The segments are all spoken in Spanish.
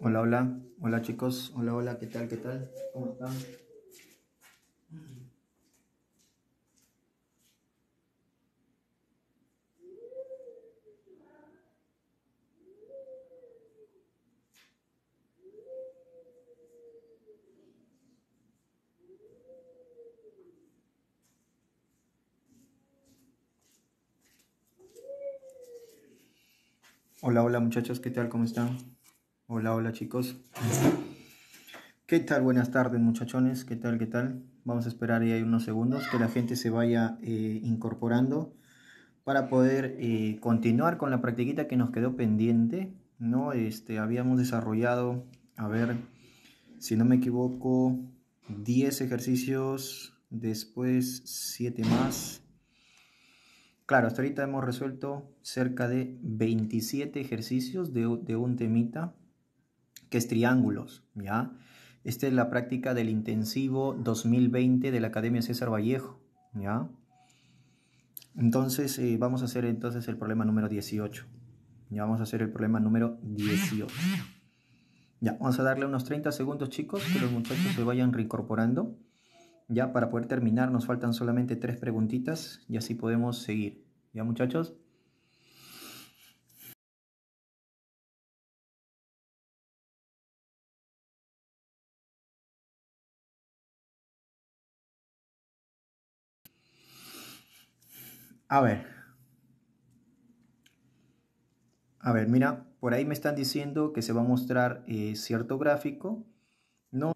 Hola, hola, hola chicos, hola, hola, ¿qué tal, qué tal? ¿Cómo están? Hola, hola muchachos, ¿qué tal? ¿Cómo están? Hola, hola chicos. ¿Qué tal? Buenas tardes muchachones. ¿Qué tal? ¿Qué tal? Vamos a esperar ahí unos segundos que la gente se vaya eh, incorporando para poder eh, continuar con la practiquita que nos quedó pendiente. ¿no? Este, habíamos desarrollado, a ver, si no me equivoco, 10 ejercicios, después 7 más. Claro, hasta ahorita hemos resuelto cerca de 27 ejercicios de un temita que es triángulos, ¿ya? Esta es la práctica del intensivo 2020 de la Academia César Vallejo, ¿ya? Entonces, eh, vamos a hacer entonces el problema número 18. Ya vamos a hacer el problema número 18. Ya, vamos a darle unos 30 segundos, chicos, que los muchachos se vayan reincorporando. Ya, para poder terminar, nos faltan solamente tres preguntitas y así podemos seguir. ¿Ya, muchachos? A ver. A ver, mira, por ahí me están diciendo que se va a mostrar eh, cierto gráfico. No.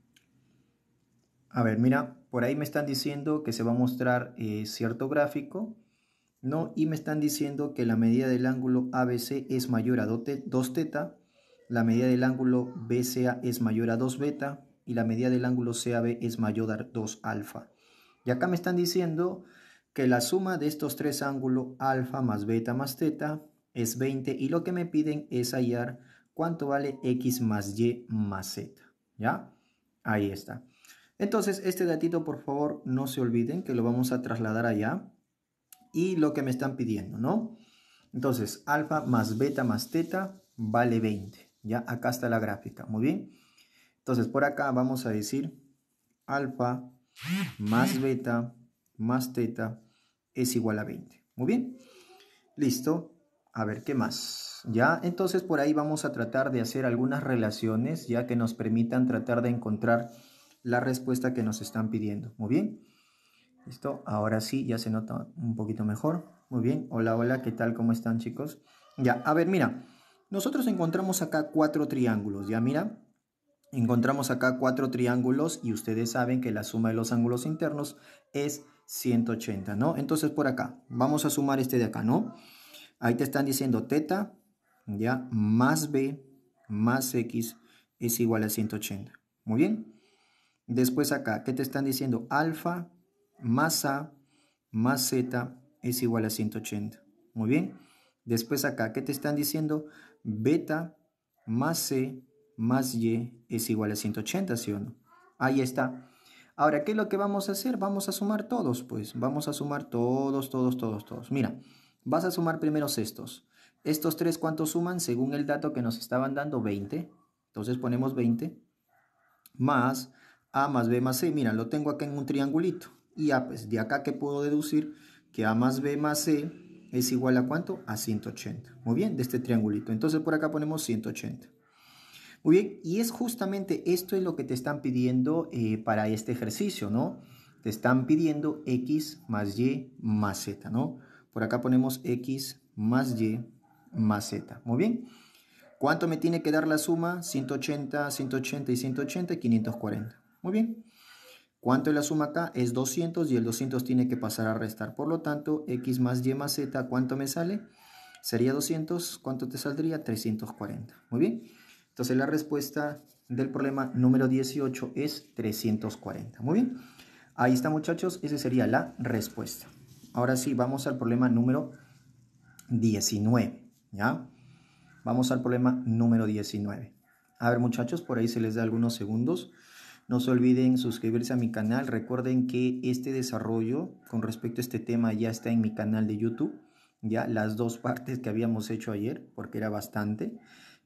A ver, mira, por ahí me están diciendo que se va a mostrar eh, cierto gráfico. No, y me están diciendo que la medida del ángulo ABC es mayor a 2 teta, la medida del ángulo BCA es mayor a 2 beta y la medida del ángulo CAB es mayor a 2 alfa. Y acá me están diciendo que la suma de estos tres ángulos alfa más beta más teta es 20 y lo que me piden es hallar cuánto vale x más y más z. ¿Ya? Ahí está. Entonces, este datito, por favor, no se olviden que lo vamos a trasladar allá y lo que me están pidiendo, ¿no? Entonces, alfa más beta más teta vale 20. Ya, acá está la gráfica. Muy bien. Entonces, por acá vamos a decir alfa más beta más teta es igual a 20. Muy bien. Listo. A ver, ¿qué más? Ya, entonces por ahí vamos a tratar de hacer algunas relaciones ya que nos permitan tratar de encontrar la respuesta que nos están pidiendo. Muy bien. Listo. Ahora sí, ya se nota un poquito mejor. Muy bien. Hola, hola. ¿Qué tal? ¿Cómo están, chicos? Ya, a ver, mira. Nosotros encontramos acá cuatro triángulos. Ya, mira. Encontramos acá cuatro triángulos y ustedes saben que la suma de los ángulos internos es 180, ¿no? Entonces por acá, vamos a sumar este de acá, ¿no? Ahí te están diciendo teta, ya, más b más x es igual a 180. Muy bien. Después acá, ¿qué te están diciendo? Alfa más a más z es igual a 180. Muy bien. Después acá, ¿qué te están diciendo? Beta más c más y es igual a 180, ¿sí o no? Ahí está. Ahora, ¿qué es lo que vamos a hacer? Vamos a sumar todos, pues. Vamos a sumar todos, todos, todos, todos. Mira, vas a sumar primero estos. Estos tres, ¿cuántos suman? Según el dato que nos estaban dando, 20. Entonces ponemos 20. Más A más B más C. Mira, lo tengo acá en un triangulito. Y ah, pues de acá que puedo deducir que A más B más C es igual a cuánto? A 180. Muy bien, de este triangulito. Entonces por acá ponemos 180. Muy bien, y es justamente esto es lo que te están pidiendo eh, para este ejercicio, ¿no? Te están pidiendo x más y más z, ¿no? Por acá ponemos x más y más z. Muy bien. ¿Cuánto me tiene que dar la suma? 180, 180 y 180, 540. Muy bien. ¿Cuánto es la suma acá? Es 200 y el 200 tiene que pasar a restar. Por lo tanto, x más y más z, ¿cuánto me sale? Sería 200. ¿Cuánto te saldría? 340. Muy bien. Entonces la respuesta del problema número 18 es 340. Muy bien. Ahí está muchachos, esa sería la respuesta. Ahora sí, vamos al problema número 19. ¿Ya? Vamos al problema número 19. A ver muchachos, por ahí se les da algunos segundos. No se olviden suscribirse a mi canal. Recuerden que este desarrollo con respecto a este tema ya está en mi canal de YouTube. Ya las dos partes que habíamos hecho ayer, porque era bastante.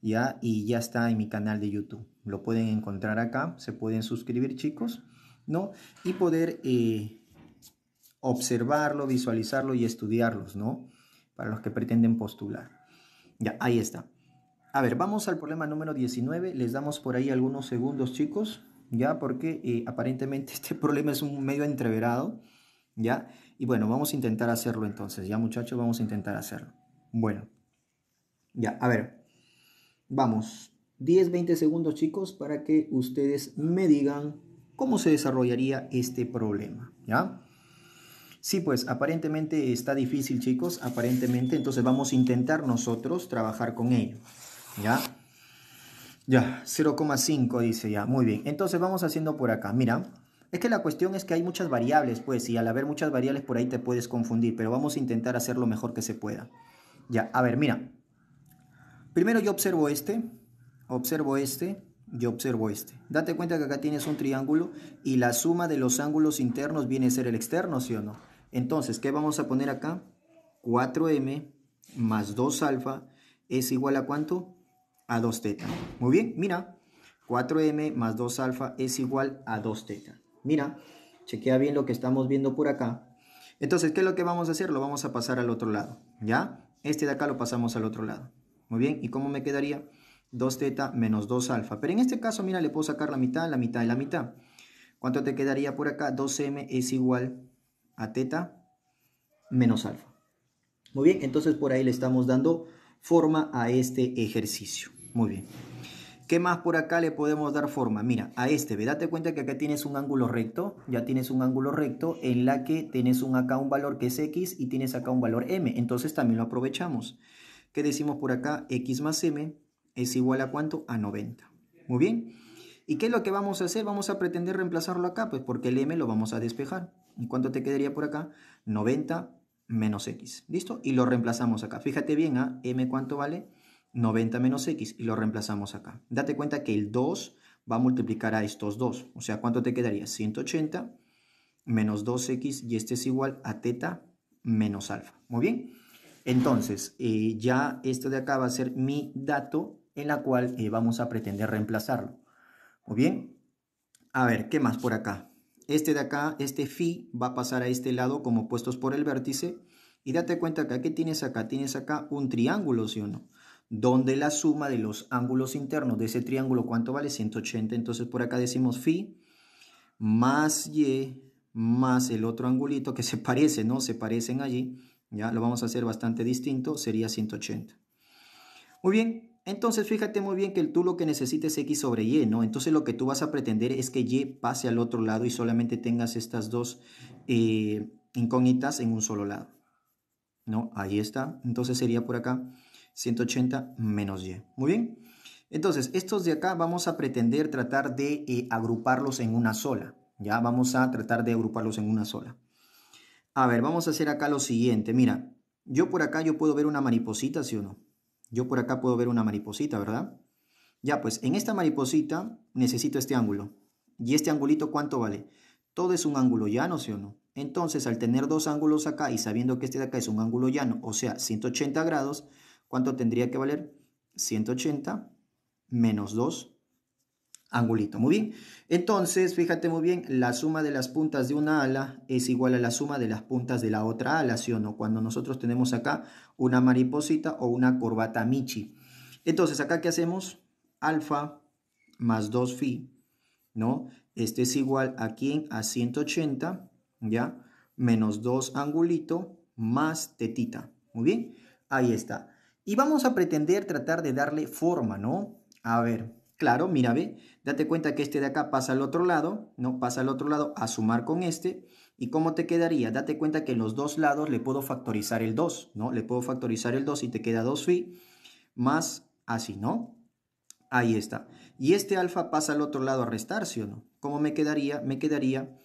¿ya? Y ya está en mi canal de YouTube. Lo pueden encontrar acá, se pueden suscribir chicos, ¿no? Y poder eh, observarlo, visualizarlo y estudiarlos, ¿no? Para los que pretenden postular. Ya, ahí está. A ver, vamos al problema número 19. Les damos por ahí algunos segundos, chicos, ya, porque eh, aparentemente este problema es un medio entreverado, ya. Y bueno, vamos a intentar hacerlo entonces, ya, muchachos, vamos a intentar hacerlo. Bueno, ya, a ver. Vamos, 10-20 segundos chicos para que ustedes me digan cómo se desarrollaría este problema, ¿ya? Sí, pues aparentemente está difícil chicos, aparentemente, entonces vamos a intentar nosotros trabajar con ello, ¿ya? Ya, 0,5 dice ya, muy bien, entonces vamos haciendo por acá, mira, es que la cuestión es que hay muchas variables, pues, y al haber muchas variables por ahí te puedes confundir, pero vamos a intentar hacer lo mejor que se pueda. Ya, a ver, mira, Primero yo observo este, observo este, yo observo este. Date cuenta que acá tienes un triángulo y la suma de los ángulos internos viene a ser el externo, ¿sí o no? Entonces, ¿qué vamos a poner acá? 4m más 2 alfa es igual a cuánto? A 2 teta. Muy bien, mira. 4m más 2 alfa es igual a 2 teta. Mira, chequea bien lo que estamos viendo por acá. Entonces, ¿qué es lo que vamos a hacer? Lo vamos a pasar al otro lado, ¿ya? Este de acá lo pasamos al otro lado. Muy bien, ¿y cómo me quedaría? 2 teta menos 2 alfa. Pero en este caso, mira, le puedo sacar la mitad, la mitad y la mitad. ¿Cuánto te quedaría por acá? 2m es igual a teta menos alfa. Muy bien, entonces por ahí le estamos dando forma a este ejercicio. Muy bien. ¿Qué más por acá le podemos dar forma? Mira, a este, ve, date cuenta que acá tienes un ángulo recto, ya tienes un ángulo recto en la que tienes un, acá un valor que es X y tienes acá un valor M, entonces también lo aprovechamos. ¿Qué decimos por acá? X más M es igual a cuánto? A 90. Muy bien. ¿Y qué es lo que vamos a hacer? Vamos a pretender reemplazarlo acá, pues porque el M lo vamos a despejar. ¿Y cuánto te quedaría por acá? 90 menos X. ¿Listo? Y lo reemplazamos acá. Fíjate bien, ¿a? ¿ah? M cuánto vale? 90 menos X. Y lo reemplazamos acá. Date cuenta que el 2 va a multiplicar a estos dos. O sea, ¿cuánto te quedaría? 180 menos 2x y este es igual a teta menos alfa. Muy bien. Entonces, eh, ya esto de acá va a ser mi dato en la cual eh, vamos a pretender reemplazarlo. Muy bien. A ver, ¿qué más por acá? Este de acá, este phi, va a pasar a este lado como puestos por el vértice. Y date cuenta que ¿qué tienes acá, tienes acá un triángulo, ¿sí o no? Donde la suma de los ángulos internos de ese triángulo, ¿cuánto vale? 180. Entonces por acá decimos phi más y más el otro angulito que se parece, ¿no? Se parecen allí. ¿ya? Lo vamos a hacer bastante distinto, sería 180. Muy bien, entonces fíjate muy bien que tú lo que necesitas es X sobre Y, ¿no? Entonces lo que tú vas a pretender es que Y pase al otro lado y solamente tengas estas dos eh, incógnitas en un solo lado, ¿no? Ahí está, entonces sería por acá 180 menos Y, muy bien. Entonces, estos de acá vamos a pretender tratar de eh, agruparlos en una sola, ya vamos a tratar de agruparlos en una sola. A ver, vamos a hacer acá lo siguiente. Mira, yo por acá yo puedo ver una mariposita, ¿sí o no? Yo por acá puedo ver una mariposita, ¿verdad? Ya, pues en esta mariposita necesito este ángulo. ¿Y este angulito cuánto vale? Todo es un ángulo llano, ¿sí o no? Entonces, al tener dos ángulos acá y sabiendo que este de acá es un ángulo llano, o sea, 180 grados, ¿cuánto tendría que valer? 180 menos 2 angulito. Muy bien. Entonces, fíjate muy bien, la suma de las puntas de una ala es igual a la suma de las puntas de la otra ala, ¿sí o no? Cuando nosotros tenemos acá una mariposita o una corbata Michi. Entonces, acá ¿qué hacemos? Alfa más 2 phi, ¿no? Este es igual a quién? A 180, ¿ya? Menos 2 angulito más tetita. Muy bien, ahí está. Y vamos a pretender tratar de darle forma, ¿no? A ver, Claro, mira, ve, date cuenta que este de acá pasa al otro lado, ¿no? Pasa al otro lado a sumar con este. ¿Y cómo te quedaría? Date cuenta que en los dos lados le puedo factorizar el 2, ¿no? Le puedo factorizar el 2 y te queda 2phi más así, ¿no? Ahí está. Y este alfa pasa al otro lado a restar, ¿sí o no? ¿Cómo me quedaría? Me quedaría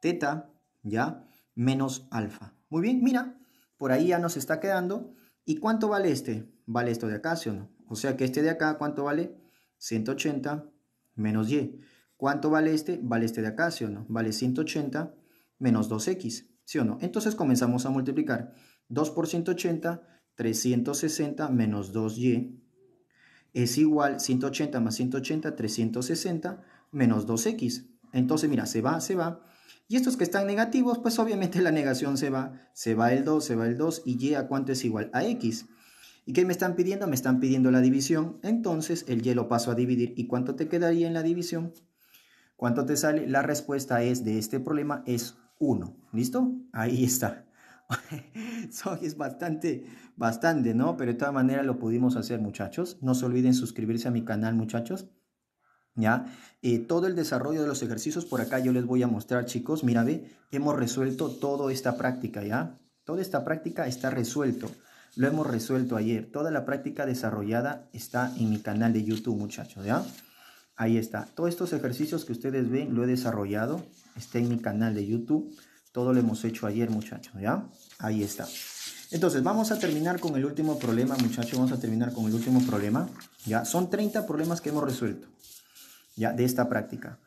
teta, ¿ya? Menos alfa. Muy bien, mira, por ahí ya nos está quedando. ¿Y cuánto vale este? Vale esto de acá, ¿sí o no? O sea que este de acá, ¿cuánto vale? 180 menos y. ¿Cuánto vale este? Vale este de acá, ¿sí o no? Vale 180 menos 2x, ¿sí o no? Entonces comenzamos a multiplicar 2 por 180, 360 menos 2y es igual 180 más 180, 360 menos 2x. Entonces, mira, se va, se va. Y estos que están negativos, pues obviamente la negación se va. Se va el 2, se va el 2 y y a cuánto es igual a x. ¿Y qué me están pidiendo? Me están pidiendo la división. Entonces el hielo lo paso a dividir. ¿Y cuánto te quedaría en la división? ¿Cuánto te sale? La respuesta es de este problema es 1. ¿Listo? Ahí está. Eso es bastante, bastante, ¿no? Pero de todas maneras lo pudimos hacer, muchachos. No se olviden suscribirse a mi canal, muchachos. ¿Ya? Eh, todo el desarrollo de los ejercicios por acá yo les voy a mostrar, chicos. Mira, ve, hemos resuelto toda esta práctica, ¿ya? Toda esta práctica está resuelto. Lo hemos resuelto ayer. Toda la práctica desarrollada está en mi canal de YouTube, muchachos, ¿ya? Ahí está. Todos estos ejercicios que ustedes ven, lo he desarrollado. Está en mi canal de YouTube. Todo lo hemos hecho ayer, muchachos, ¿ya? Ahí está. Entonces, vamos a terminar con el último problema, muchachos. Vamos a terminar con el último problema, ¿ya? Son 30 problemas que hemos resuelto, ¿ya? De esta práctica.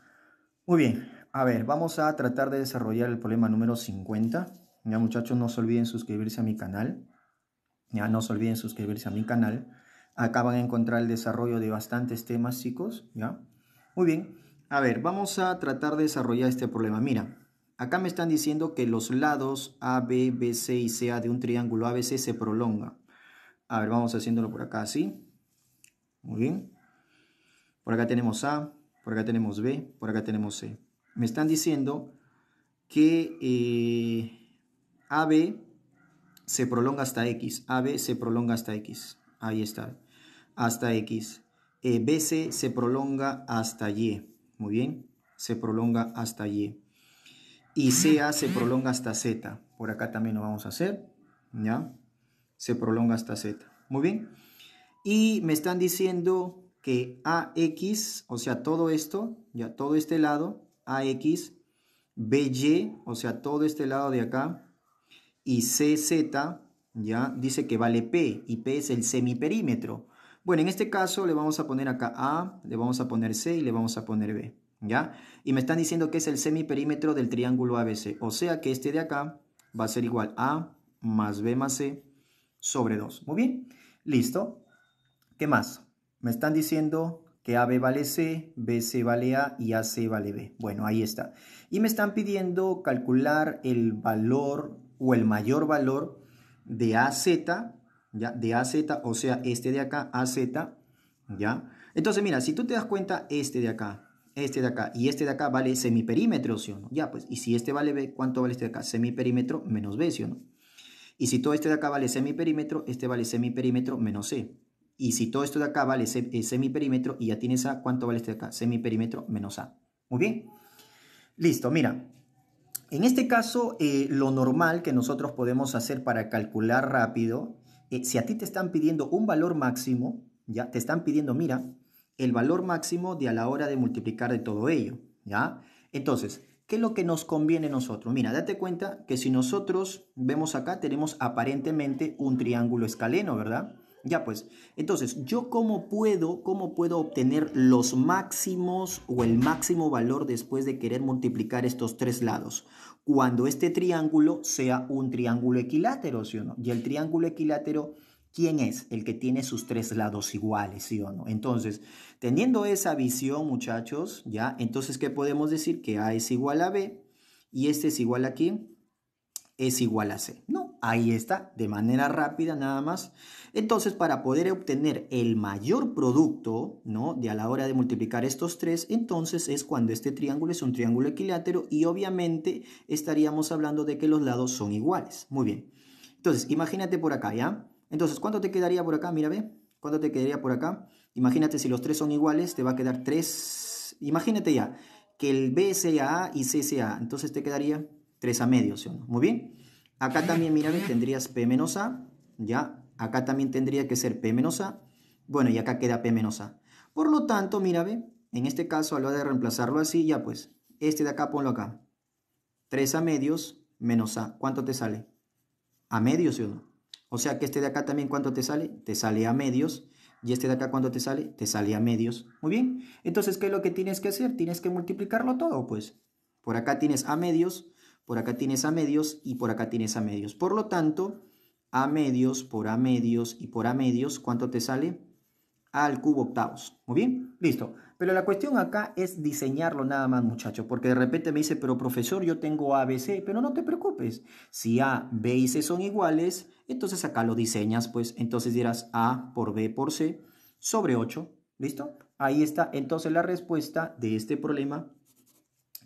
Muy bien. A ver, vamos a tratar de desarrollar el problema número 50. Ya, muchachos, no se olviden suscribirse a mi canal ya no se olviden suscribirse a mi canal. Acá van a encontrar el desarrollo de bastantes temas, chicos, ¿ya? Muy bien, a ver, vamos a tratar de desarrollar este problema. Mira, acá me están diciendo que los lados A, B, B, C y CA de un triángulo ABC se prolonga. A ver, vamos haciéndolo por acá así. Muy bien. Por acá tenemos A, por acá tenemos B, por acá tenemos C. Me están diciendo que eh, AB se prolonga hasta X. AB se prolonga hasta X. Ahí está. Hasta X. Eh, BC se prolonga hasta Y. Muy bien. Se prolonga hasta Y. Y CA se prolonga hasta Z. Por acá también lo vamos a hacer. ¿Ya? Se prolonga hasta Z. Muy bien. Y me están diciendo que AX, o sea, todo esto, ya todo este lado, AX, BY, o sea, todo este lado de acá, y CZ ya dice que vale P y P es el semiperímetro. Bueno, en este caso le vamos a poner acá A, le vamos a poner C y le vamos a poner B. ¿Ya? Y me están diciendo que es el semiperímetro del triángulo ABC. O sea que este de acá va a ser igual a más b más c sobre 2. Muy bien, listo. ¿Qué más? Me están diciendo que AB vale C, BC vale A y AC vale B. Bueno, ahí está. Y me están pidiendo calcular el valor o el mayor valor de AZ, ¿ya? De AZ, o sea, este de acá, AZ, ¿ya? Entonces, mira, si tú te das cuenta, este de acá, este de acá y este de acá vale semiperímetro, ¿sí o no? Ya, pues, y si este vale B, ¿cuánto vale este de acá? Semiperímetro menos B, ¿sí o no? Y si todo este de acá vale semiperímetro, este vale semiperímetro menos C. Y si todo esto de acá vale eh, semiperímetro y ya tienes A, ¿cuánto vale este de acá? Semiperímetro menos A. Muy bien. Listo, mira. En este caso, eh, lo normal que nosotros podemos hacer para calcular rápido, eh, si a ti te están pidiendo un valor máximo, ya te están pidiendo, mira, el valor máximo de a la hora de multiplicar de todo ello, ¿ya? Entonces, ¿qué es lo que nos conviene a nosotros? Mira, date cuenta que si nosotros vemos acá, tenemos aparentemente un triángulo escaleno, ¿verdad? Ya pues, entonces, ¿yo cómo puedo, cómo puedo obtener los máximos o el máximo valor después de querer multiplicar estos tres lados? Cuando este triángulo sea un triángulo equilátero, ¿sí o no? Y el triángulo equilátero, ¿quién es? El que tiene sus tres lados iguales, ¿sí o no? Entonces, teniendo esa visión, muchachos, ¿ya? Entonces, ¿qué podemos decir? Que A es igual a B y este es igual aquí es igual a C. No, ahí está, de manera rápida nada más. Entonces, para poder obtener el mayor producto, ¿no? De a la hora de multiplicar estos tres, entonces es cuando este triángulo es un triángulo equilátero y obviamente estaríamos hablando de que los lados son iguales. Muy bien. Entonces, imagínate por acá, ¿ya? Entonces, ¿cuánto te quedaría por acá? Mira, ve. ¿Cuánto te quedaría por acá? Imagínate si los tres son iguales, te va a quedar tres Imagínate ya que el B sea A y C sea Entonces te quedaría 3 a medios, ¿sí o no? Muy bien. Acá también, mira, tendrías P menos A, ¿ya? Acá también tendría que ser P menos A. Bueno, y acá queda P menos A. Por lo tanto, ve. en este caso, a lo de reemplazarlo así, ya pues, este de acá ponlo acá. 3 a medios menos A. ¿Cuánto te sale? A medios, ¿sí o no? O sea que este de acá también, ¿cuánto te sale? Te sale a medios. Y este de acá, ¿cuánto te sale? Te sale a medios. Muy bien. Entonces, ¿qué es lo que tienes que hacer? Tienes que multiplicarlo todo, pues. Por acá tienes a medios por acá tienes a medios y por acá tienes a medios. Por lo tanto, a medios por a medios y por a medios, ¿cuánto te sale? A al cubo octavos. Muy bien, listo. Pero la cuestión acá es diseñarlo nada más, muchachos, porque de repente me dice, pero profesor, yo tengo A, B, C, pero no te preocupes. Si A, B y C son iguales, entonces acá lo diseñas, pues entonces dirás A por B por C sobre 8, ¿listo? Ahí está, entonces la respuesta de este problema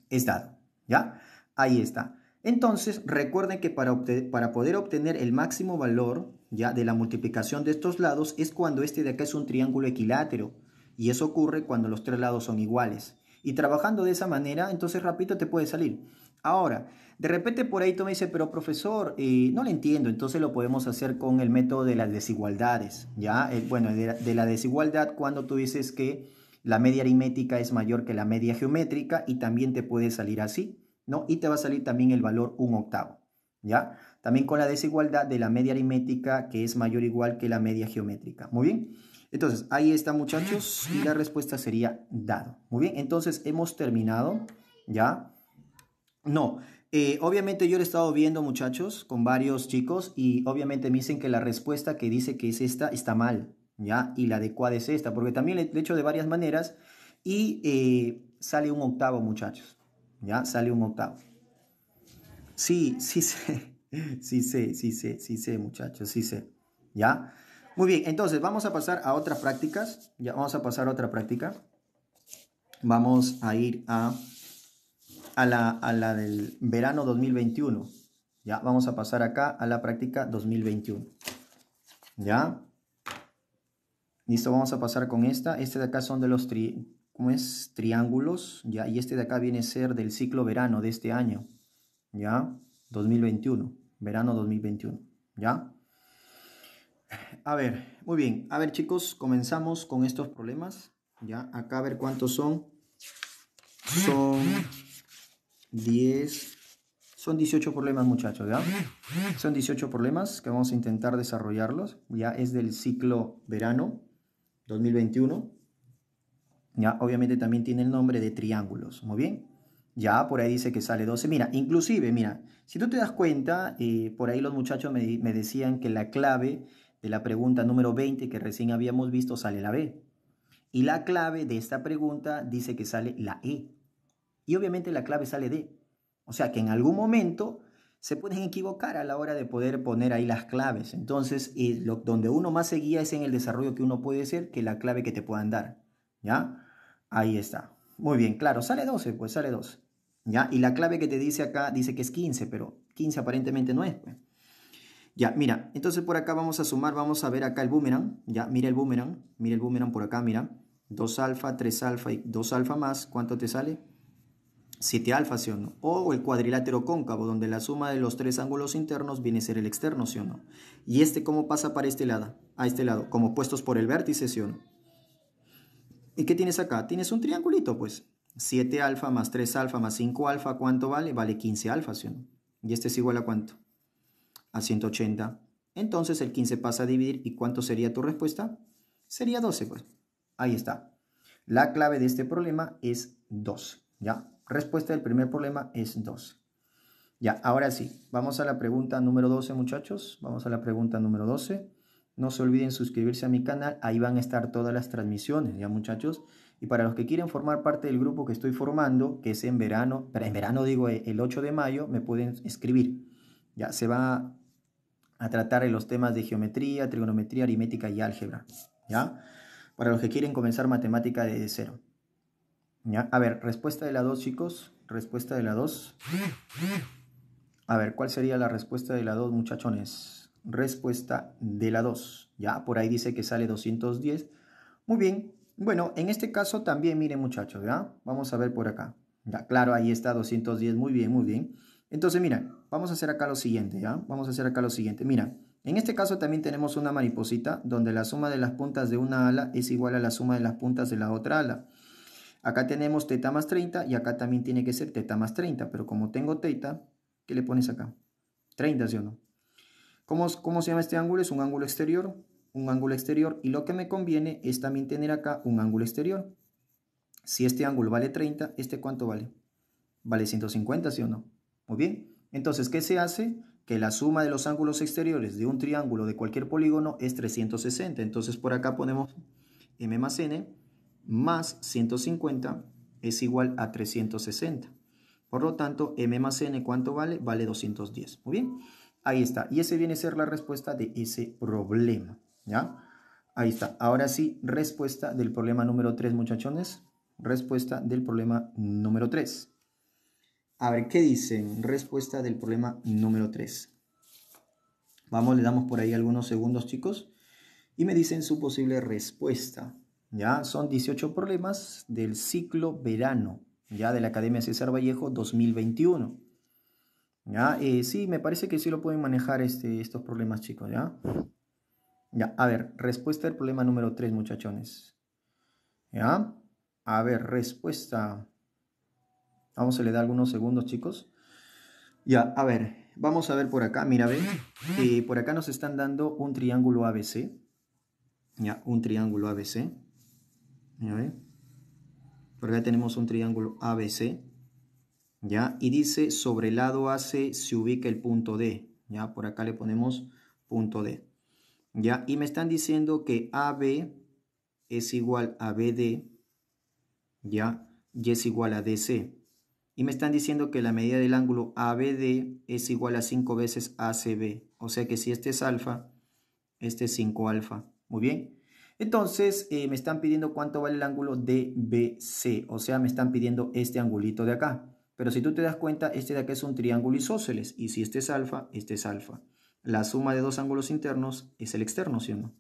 es dada. ¿ya? Ahí está. Entonces, recuerden que para, para, poder obtener el máximo valor ya de la multiplicación de estos lados es cuando este de acá es un triángulo equilátero. Y eso ocurre cuando los tres lados son iguales. Y trabajando de esa manera, entonces rapidito te puede salir. Ahora, de repente por ahí tú me dices, pero profesor, eh, no lo entiendo, entonces lo podemos hacer con el método de las desigualdades, ¿ya? Eh, bueno, de de la desigualdad cuando tú dices que la media aritmética es mayor que la media geométrica y también te puede salir así. ¿no? Y te va a salir también el valor un octavo, ¿ya? También con la desigualdad de la media aritmética que es mayor o igual que la media geométrica. Muy bien. Entonces, ahí está, muchachos, y la respuesta sería dado. Muy bien, entonces hemos terminado, ¿ya? No, eh, obviamente yo lo he estado viendo, muchachos, con varios chicos, y obviamente me dicen que la respuesta que dice que es esta está mal, ¿ya? Y la adecuada es esta, porque también le he hecho de varias maneras y eh, sale un octavo, muchachos. ¿ya? Sale un octavo. Sí, sí sé, sí sé, sí sé, sí sé, muchachos, sí sé, ¿ya? Muy bien, entonces vamos a pasar a otras prácticas, ya vamos a pasar a otra práctica. Vamos a ir a, a, la, del verano 2021, ya, vamos a pasar acá a la práctica 2021, ¿ya? Listo, vamos a pasar con esta, Este de acá son de los tri ¿cómo es? Triángulos, ¿ya? Y este de acá viene a ser del ciclo verano de este año, ¿ya? 2021, verano 2021, ¿ya? A ver, muy bien. A ver, chicos, comenzamos con estos problemas, ¿ya? Acá a ver cuántos son. Son 10, son 18 problemas, muchachos, ¿ya? Son 18 problemas que vamos a intentar desarrollarlos, ¿ya? Es del ciclo verano 2021 obviamente también tiene el nombre de triángulos, muy bien. Ya, por ahí dice que sale 12. Mira, inclusive, mira, si tú te das cuenta, eh, por ahí los muchachos me, decían que la clave de la pregunta número 20 que recién habíamos visto sale la B. Y la clave de esta pregunta dice que sale la E. Y obviamente la clave sale D. O sea que en algún momento se pueden equivocar a la hora de poder poner ahí las claves. Entonces, y eh, lo, donde uno más se guía es en el desarrollo que uno puede hacer que la clave que te puedan dar. ¿Ya? Ahí está. Muy bien, claro, sale 12, pues sale 2. ¿Ya? Y la clave que te dice acá dice que es 15, pero 15 aparentemente no es. Pues. Ya, mira, entonces por acá vamos a sumar, vamos a ver acá el boomerang. Ya, mira el boomerang, mira el boomerang por acá, mira. 2 alfa, 3 alfa y 2 alfa más, ¿cuánto te sale? 7 alfa, ¿sí o no? O el cuadrilátero cóncavo, donde la suma de los tres ángulos internos viene a ser el externo, ¿sí o no? ¿Y este cómo pasa para este lado? A este lado, como puestos por el vértice, ¿sí o no? ¿Y qué tienes acá? Tienes un triangulito, pues. 7 alfa más 3 alfa más 5 alfa, ¿cuánto vale? Vale 15 alfa, ¿sí o no? ¿Y este es igual a cuánto? A 180. Entonces el 15 pasa a dividir y ¿cuánto sería tu respuesta? Sería 12, pues. Ahí está. La clave de este problema es 2, ¿ya? Respuesta del primer problema es 2. Ya, ahora sí, vamos a la pregunta número 12, muchachos. Vamos a la pregunta número 12. No se olviden suscribirse a mi canal, ahí van a estar todas las transmisiones, ya muchachos. Y para los que quieren formar parte del grupo que estoy formando, que es en verano, pero en verano digo eh, el 8 de mayo, me pueden escribir. Ya se va a tratar en los temas de geometría, trigonometría, aritmética y álgebra. ¿Ya? Para los que quieren comenzar matemática desde cero. ¿Ya? A ver, respuesta de la 2, chicos. Respuesta de la 2. A ver, ¿cuál sería la respuesta de la 2, muchachones? respuesta de la 2. Ya, por ahí dice que sale 210. Muy bien. Bueno, en este caso también, miren muchachos, ¿ya? Vamos a ver por acá. Ya, claro, ahí está 210. Muy bien, muy bien. Entonces, mira, vamos a hacer acá lo siguiente, ¿ya? Vamos a hacer acá lo siguiente. Mira, en este caso también tenemos una mariposita donde la suma de las puntas de una ala es igual a la suma de las puntas de la otra ala. Acá tenemos teta más 30 y acá también tiene que ser teta más 30, pero como tengo teta, ¿qué le pones acá? 30, ¿sí o no? ¿Cómo, se llama este ángulo? Es un ángulo exterior, un ángulo exterior. Y lo que me conviene es también tener acá un ángulo exterior. Si este ángulo vale 30, ¿este cuánto vale? Vale 150, ¿sí o no? Muy bien. Entonces, ¿qué se hace? Que la suma de los ángulos exteriores de un triángulo de cualquier polígono es 360. Entonces, por acá ponemos m más n más 150 es igual a 360. Por lo tanto, m más n, ¿cuánto vale? Vale 210. Muy bien. Ahí está. Y ese viene a ser la respuesta de ese problema. ¿Ya? Ahí está. Ahora sí, respuesta del problema número 3, muchachones. Respuesta del problema número 3. A ver, ¿qué dicen? Respuesta del problema número 3. Vamos, le damos por ahí algunos segundos, chicos. Y me dicen su posible respuesta. Ya, son 18 problemas del ciclo verano, ya de la Academia César Vallejo 2021. ¿Ya? Eh, sí, me parece que sí lo pueden manejar este, estos problemas, chicos, ¿ya? Ya, a ver, respuesta del problema número 3, muchachones. ¿Ya? A ver, respuesta. Vamos a le da algunos segundos, chicos. Ya, a ver, vamos a ver por acá. Mira, ven, eh, por acá nos están dando un triángulo ABC. Ya, un triángulo ABC. Mira, ven. Por acá tenemos un triángulo ABC. ¿ya? Y dice, sobre el lado AC se ubica el punto D, ¿ya? Por acá le ponemos punto D, ¿ya? Y me están diciendo que AB es igual a BD, ¿ya? Y es igual a DC. Y me están diciendo que la medida del ángulo ABD es igual a 5 veces ACB. O sea que si este es alfa, este es 5 alfa. Muy bien. Entonces, eh, me están pidiendo cuánto vale el ángulo DBC. O sea, me están pidiendo este angulito de acá. Pero si tú te das cuenta, este de acá es un triángulo isósceles. Y si este es alfa, este es alfa. La suma de dos ángulos internos es el externo, ¿sí o no?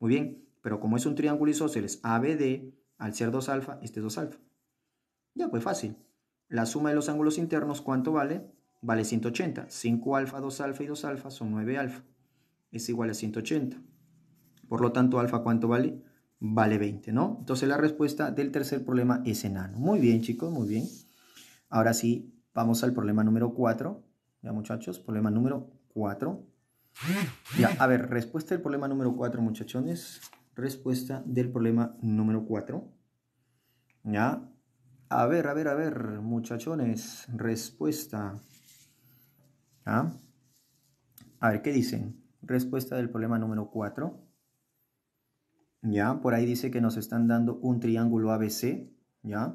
Muy bien, pero como es un triángulo isósceles ABD, al ser 2 alfa, este es 2 alfa. Ya, pues fácil. La suma de los ángulos internos, ¿cuánto vale? Vale 180. 5 alfa, 2 alfa y 2 alfa son 9 alfa. Es igual a 180. Por lo tanto, alfa, ¿cuánto vale? Vale 20, ¿no? Entonces la respuesta del tercer problema es enano. Muy bien, chicos, muy bien. Ahora sí, vamos al problema número 4. Ya muchachos, problema número 4. Ya, a ver, respuesta del problema número 4, muchachones. Respuesta del problema número 4. Ya. A ver, a ver, a ver, muchachones. Respuesta. ¿Ya? A ver, ¿qué dicen? Respuesta del problema número 4. Ya, por ahí dice que nos están dando un triángulo ABC. Ya.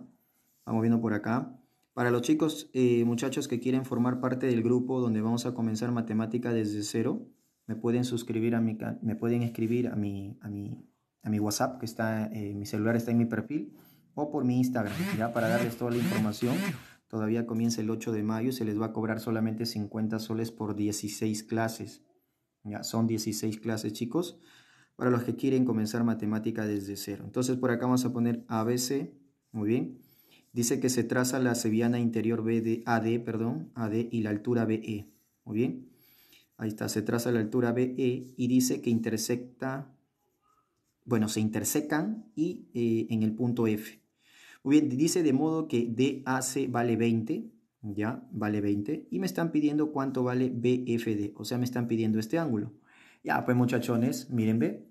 Vamos viendo por acá. Para los chicos y muchachos que quieren formar parte del grupo donde vamos a comenzar matemática desde cero, me pueden suscribir a mi, me pueden escribir a mi, a a mi WhatsApp que está, eh, mi celular está en mi perfil o por mi Instagram, ya para darles toda la información. Todavía comienza el 8 de mayo se les va a cobrar solamente 50 soles por 16 clases. Ya son 16 clases, chicos, para los que quieren comenzar matemática desde cero. Entonces por acá vamos a poner ABC, muy bien. Dice que se traza la sevillana interior BD, AD, perdón, AD y la altura BE. Muy bien. Ahí está, se traza la altura BE y dice que intersecta, bueno, se intersecan y eh, en el punto F. Muy bien, dice de modo que DAC vale 20, ya, vale 20. Y me están pidiendo cuánto vale BFD, o sea, me están pidiendo este ángulo. Ya, pues muchachones, miren, ve.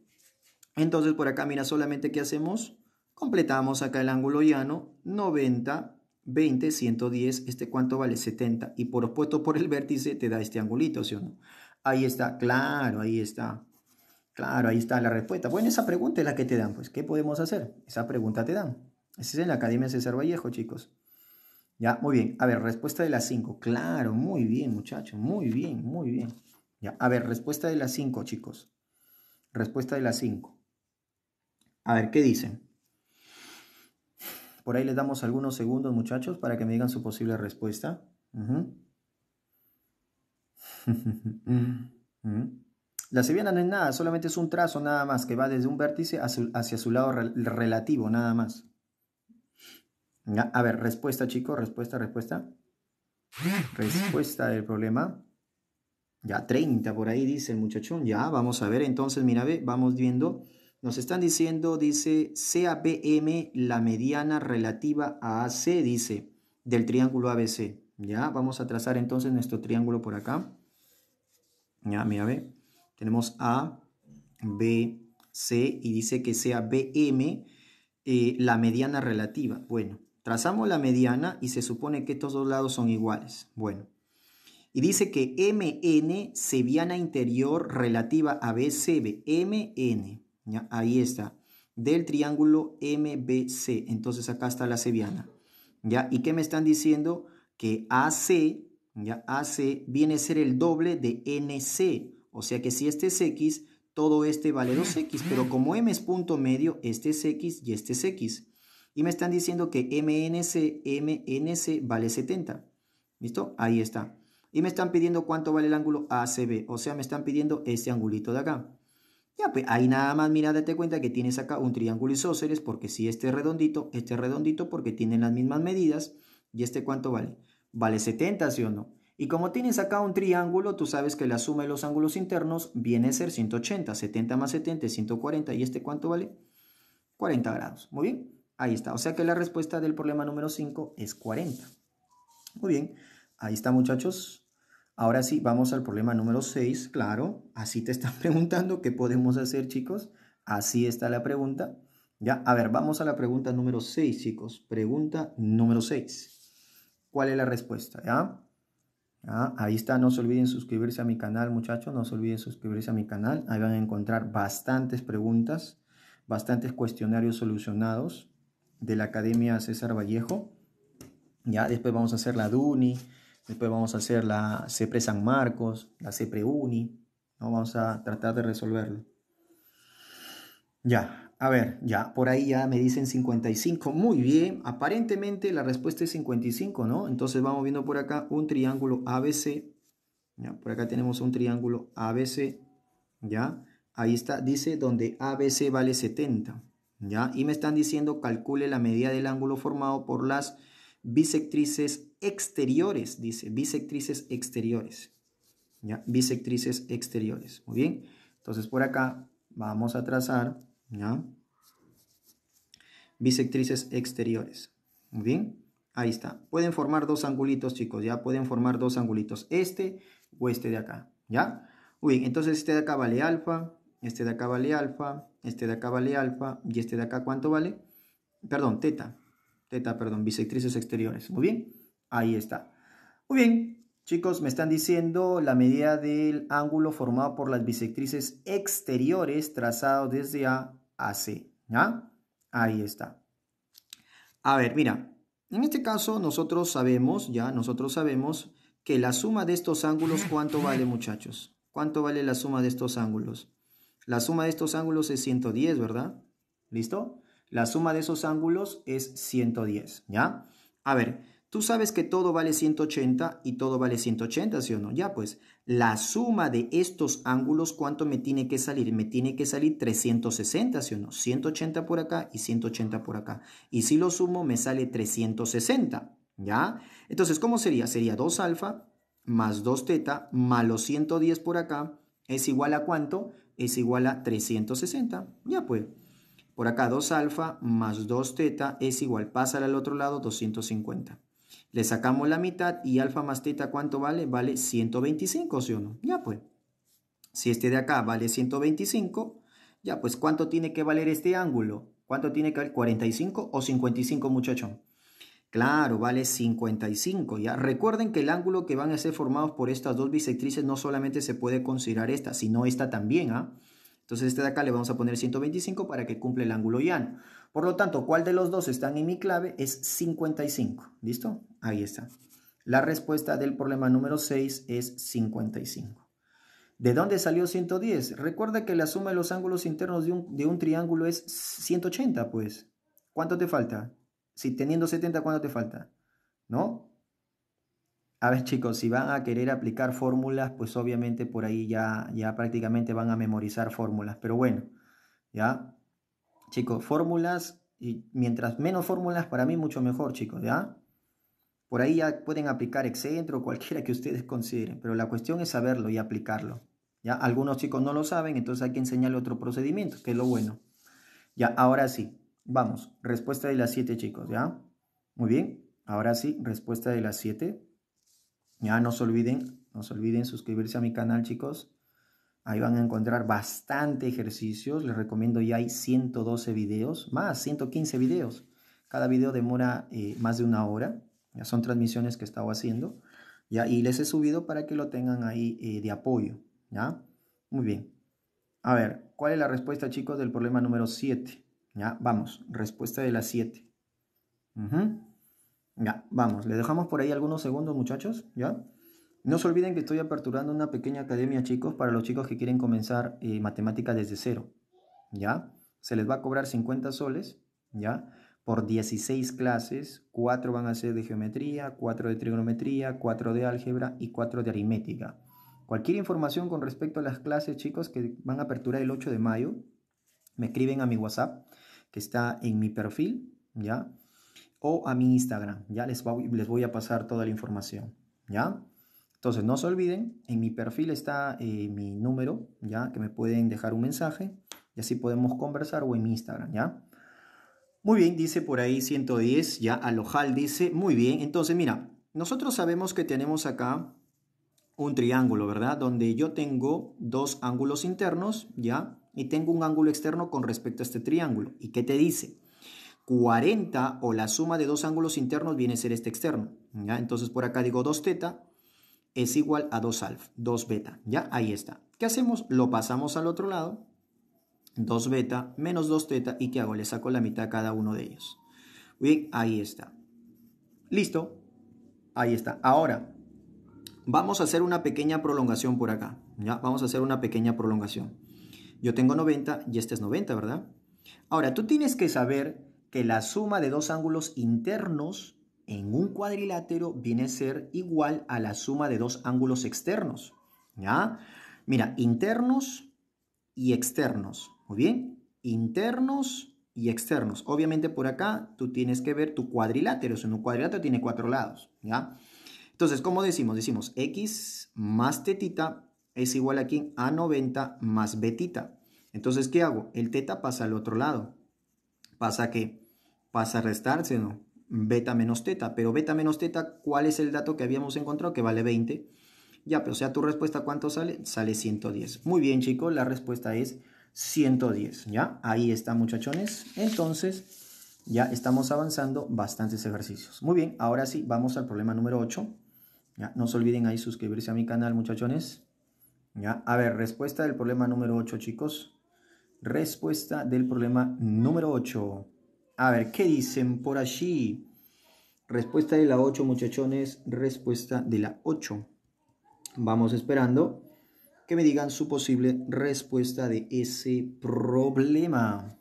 Entonces por acá, mira, solamente qué hacemos Completamos acá el ángulo llano, 90, 20, 110, este cuánto vale 70 y por opuesto por el vértice te da este angulito, ¿sí o no? Ahí está, claro, ahí está. Claro, ahí está la respuesta. Bueno, esa pregunta es la que te dan, pues, ¿qué podemos hacer? Esa pregunta te dan. Esa es en la Academia César Vallejo, chicos. Ya, muy bien. A ver, respuesta de las 5. Claro, muy bien, muchachos. Muy bien, muy bien. Ya, a ver, respuesta de las 5, chicos. Respuesta de las 5. A ver, ¿qué dicen? Por ahí les damos algunos segundos, muchachos, para que me digan su posible respuesta. La sevilla no es nada, solamente es un trazo nada más que va desde un vértice hacia, su lado relativo, nada más. A ver, respuesta, chicos, respuesta, respuesta. Respuesta del problema. Ya 30 por ahí dice el muchachón. Ya, vamos a ver. Entonces, mira, ve, vamos viendo. Nos están diciendo, dice, sea BM la mediana relativa a AC, dice, del triángulo ABC. Ya, vamos a trazar entonces nuestro triángulo por acá. Ya, mira, ve. Tenemos A, B, C y dice que sea BM eh, la mediana relativa. Bueno, trazamos la mediana y se supone que estos dos lados son iguales. Bueno, y dice que MN, seviana interior relativa a BCB. MN. Ahí está, del triángulo MBC. Entonces acá está la sebiana. ¿ya? ¿Y qué me están diciendo? Que AC, ¿ya? AC viene a ser el doble de NC. O sea que si este es X, todo este vale 2X, pero como M es punto medio, este es X y este es X. Y me están diciendo que MNC, MNC vale 70. ¿Listo? Ahí está. Y me están pidiendo cuánto vale el ángulo ACB. O sea, me están pidiendo este angulito de acá. Ya, pues ahí nada más mira, date cuenta que tienes acá un triángulo isósceles porque si este es redondito, este es redondito porque tienen las mismas medidas. ¿Y este cuánto vale? Vale 70, ¿sí o no? Y como tienes acá un triángulo, tú sabes que la suma de los ángulos internos viene a ser 180. 70 más 70 es 140. ¿Y este cuánto vale? 40 grados. Muy bien, ahí está. O sea que la respuesta del problema número 5 es 40. Muy bien, ahí está muchachos. Ahora sí, vamos al problema número 6, claro. Así te están preguntando qué podemos hacer, chicos. Así está la pregunta. Ya, a ver, vamos a la pregunta número 6, chicos. Pregunta número 6. ¿Cuál es la respuesta? ¿Ya? Ahí está, no se olviden suscribirse a mi canal, muchachos. No se olviden suscribirse a mi canal. Ahí van a encontrar bastantes preguntas, bastantes cuestionarios solucionados de la Academia César Vallejo. Ya, después vamos a hacer la DUNI Después vamos a hacer la CEPRE San Marcos, la CEPRE Uni. Vamos a tratar de resolverlo. Ya, a ver, ya, por ahí ya me dicen 55. Muy bien, aparentemente la respuesta es 55, ¿no? Entonces vamos viendo por acá un triángulo ABC. ¿ya? Por acá tenemos un triángulo ABC, ¿ya? Ahí está, dice donde ABC vale 70, ¿ya? Y me están diciendo calcule la medida del ángulo formado por las bisectrices exteriores, dice, bisectrices exteriores. ¿Ya? Bisectrices exteriores. Muy bien. Entonces por acá vamos a trazar, Bisectrices exteriores. Muy bien. Ahí está. Pueden formar dos angulitos, chicos, ya pueden formar dos angulitos, este o este de acá, ¿ya? Muy bien, entonces este de acá vale alfa, este de acá vale alfa, este de acá vale alfa y este de acá ¿cuánto vale? Perdón, teta teta, perdón, bisectrices exteriores. Muy bien, ahí está. Muy bien, chicos, me están diciendo la medida del ángulo formado por las bisectrices exteriores trazado desde A a C. ¿ya? Ahí está. A ver, mira, en este caso nosotros sabemos, ya, nosotros sabemos que la suma de estos ángulos, ¿cuánto vale, muchachos? ¿Cuánto vale la suma de estos ángulos? La suma de estos ángulos es 110, ¿verdad? ¿Listo? La suma de esos ángulos es 110, ¿ya? A ver, tú sabes que todo vale 180 y todo vale 180, ¿sí o no? Ya, pues, la suma de estos ángulos, ¿cuánto me tiene que salir? Me tiene que salir 360, ¿sí o no? 180 por acá y 180 por acá. Y si lo sumo, me sale 360, ¿ya? Entonces, ¿cómo sería? Sería 2 alfa más 2 teta más los 110 por acá es igual a cuánto? Es igual a 360. Ya pues. Por acá 2 alfa más 2 teta es igual, pásala al otro lado 250. Le sacamos la mitad y alfa más teta ¿cuánto vale? Vale 125, ¿sí o no? Ya pues. Si este de acá vale 125, ya pues ¿cuánto tiene que valer este ángulo? ¿Cuánto tiene que valer? ¿45 o 55 muchachón? Claro, vale 55, ¿ya? Recuerden que el ángulo que van a ser formados por estas dos bisectrices no solamente se puede considerar esta, sino esta también, ¿ah? Entonces este de acá le vamos a poner 125 para que cumple el ángulo llano. Por lo tanto, ¿cuál de los dos están en mi clave? Es 55. ¿Listo? Ahí está. La respuesta del problema número 6 es 55. ¿De dónde salió 110? Recuerda que la suma de los ángulos internos de un, de un triángulo es 180, pues. ¿Cuánto te falta? Si teniendo 70, ¿cuánto te falta? ¿No? A ver chicos, si van a querer aplicar fórmulas, pues obviamente por ahí ya, ya prácticamente van a memorizar fórmulas. Pero bueno, ¿ya? Chicos, fórmulas, y mientras menos fórmulas, para mí mucho mejor, chicos, ¿ya? Por ahí ya pueden aplicar excentro cualquiera que ustedes consideren, pero la cuestión es saberlo y aplicarlo. ¿ya? Algunos chicos no lo saben, entonces hay que enseñarle otro procedimiento, que es lo bueno. Ya, ahora sí, vamos, respuesta de las 7, chicos, ¿ya? Muy bien, ahora sí, respuesta de las 7. Ya no se olviden, no se olviden suscribirse a mi canal, chicos. Ahí van a encontrar bastante ejercicios. Les recomiendo, ya hay 112 videos, más 115 videos. Cada video demora eh, más de una hora. Ya son transmisiones que he estado haciendo. ¿ya? Y les he subido para que lo tengan ahí eh, de apoyo. ¿ya? Muy bien. A ver, ¿cuál es la respuesta, chicos, del problema número 7? ¿Ya? Vamos, respuesta de la 7. Ajá. Ya, vamos, le dejamos por ahí algunos segundos, muchachos, ¿ya? No se olviden que estoy aperturando una pequeña academia, chicos, para los chicos que quieren comenzar eh, matemática desde cero, ¿ya? Se les va a cobrar 50 soles, ¿ya? Por 16 clases, 4 van a ser de geometría, 4 de trigonometría, 4 de álgebra y 4 de aritmética. Cualquier información con respecto a las clases, chicos, que van a aperturar el 8 de mayo, me escriben a mi WhatsApp, que está en mi perfil, ¿ya? o a mi Instagram. Ya les, les voy a pasar toda la información. ¿Ya? Entonces no se olviden, en mi perfil está eh, mi número, ¿ya? Que me pueden dejar un mensaje y así podemos conversar o en mi Instagram, ¿ya? Muy bien, dice por ahí 110, ya Alojal dice, muy bien, entonces mira, nosotros sabemos que tenemos acá un triángulo, ¿verdad? Donde yo tengo dos ángulos internos, ¿ya? Y tengo un ángulo externo con respecto a este triángulo. ¿Y qué te dice? 40 o la suma de dos ángulos internos viene a ser este externo. Entonces por acá digo 2 teta es igual a 2 alfa, 2 beta. ¿Ya? Ahí está. ¿Qué hacemos? Lo pasamos al otro lado. 2 beta menos 2 teta. ¿Y qué hago? Le saco la mitad a cada uno de ellos. Bien, ahí está. Listo. Ahí está. Ahora, vamos a hacer una pequeña prolongación por acá. ¿ya? Vamos a hacer una pequeña prolongación. Yo tengo 90 y este es 90, ¿verdad? Ahora, tú tienes que saber que la suma de dos ángulos internos en un cuadrilátero viene a ser igual a la suma de dos ángulos externos. ¿Ya? Mira, internos y externos. Muy bien. Internos y externos. Obviamente por acá tú tienes que ver tu cuadrilátero. si un cuadrilátero tiene cuatro lados. ¿Ya? Entonces, ¿cómo decimos? Decimos x más teta es igual aquí a 90 más beta. Entonces, ¿qué hago? El teta pasa al otro lado. Pasa que pasa a restarse, ¿no? Beta menos teta, pero beta menos teta, ¿cuál es el dato que habíamos encontrado? Que vale 20. Ya, pero pues, o sea, tu respuesta, ¿cuánto sale? Sale 110. Muy bien, chicos, la respuesta es 110, ¿ya? Ahí está, muchachones. Entonces, ya estamos avanzando bastantes ejercicios. Muy bien, ahora sí, vamos al problema número 8. ¿ya? No se olviden ahí suscribirse a mi canal, muchachones. ¿ya? A ver, respuesta del problema número 8, chicos. Respuesta del problema número 8. A ver, ¿qué dicen por allí? Respuesta de la 8, muchachones. Respuesta de la 8. Vamos esperando que me digan su posible respuesta de ese problema.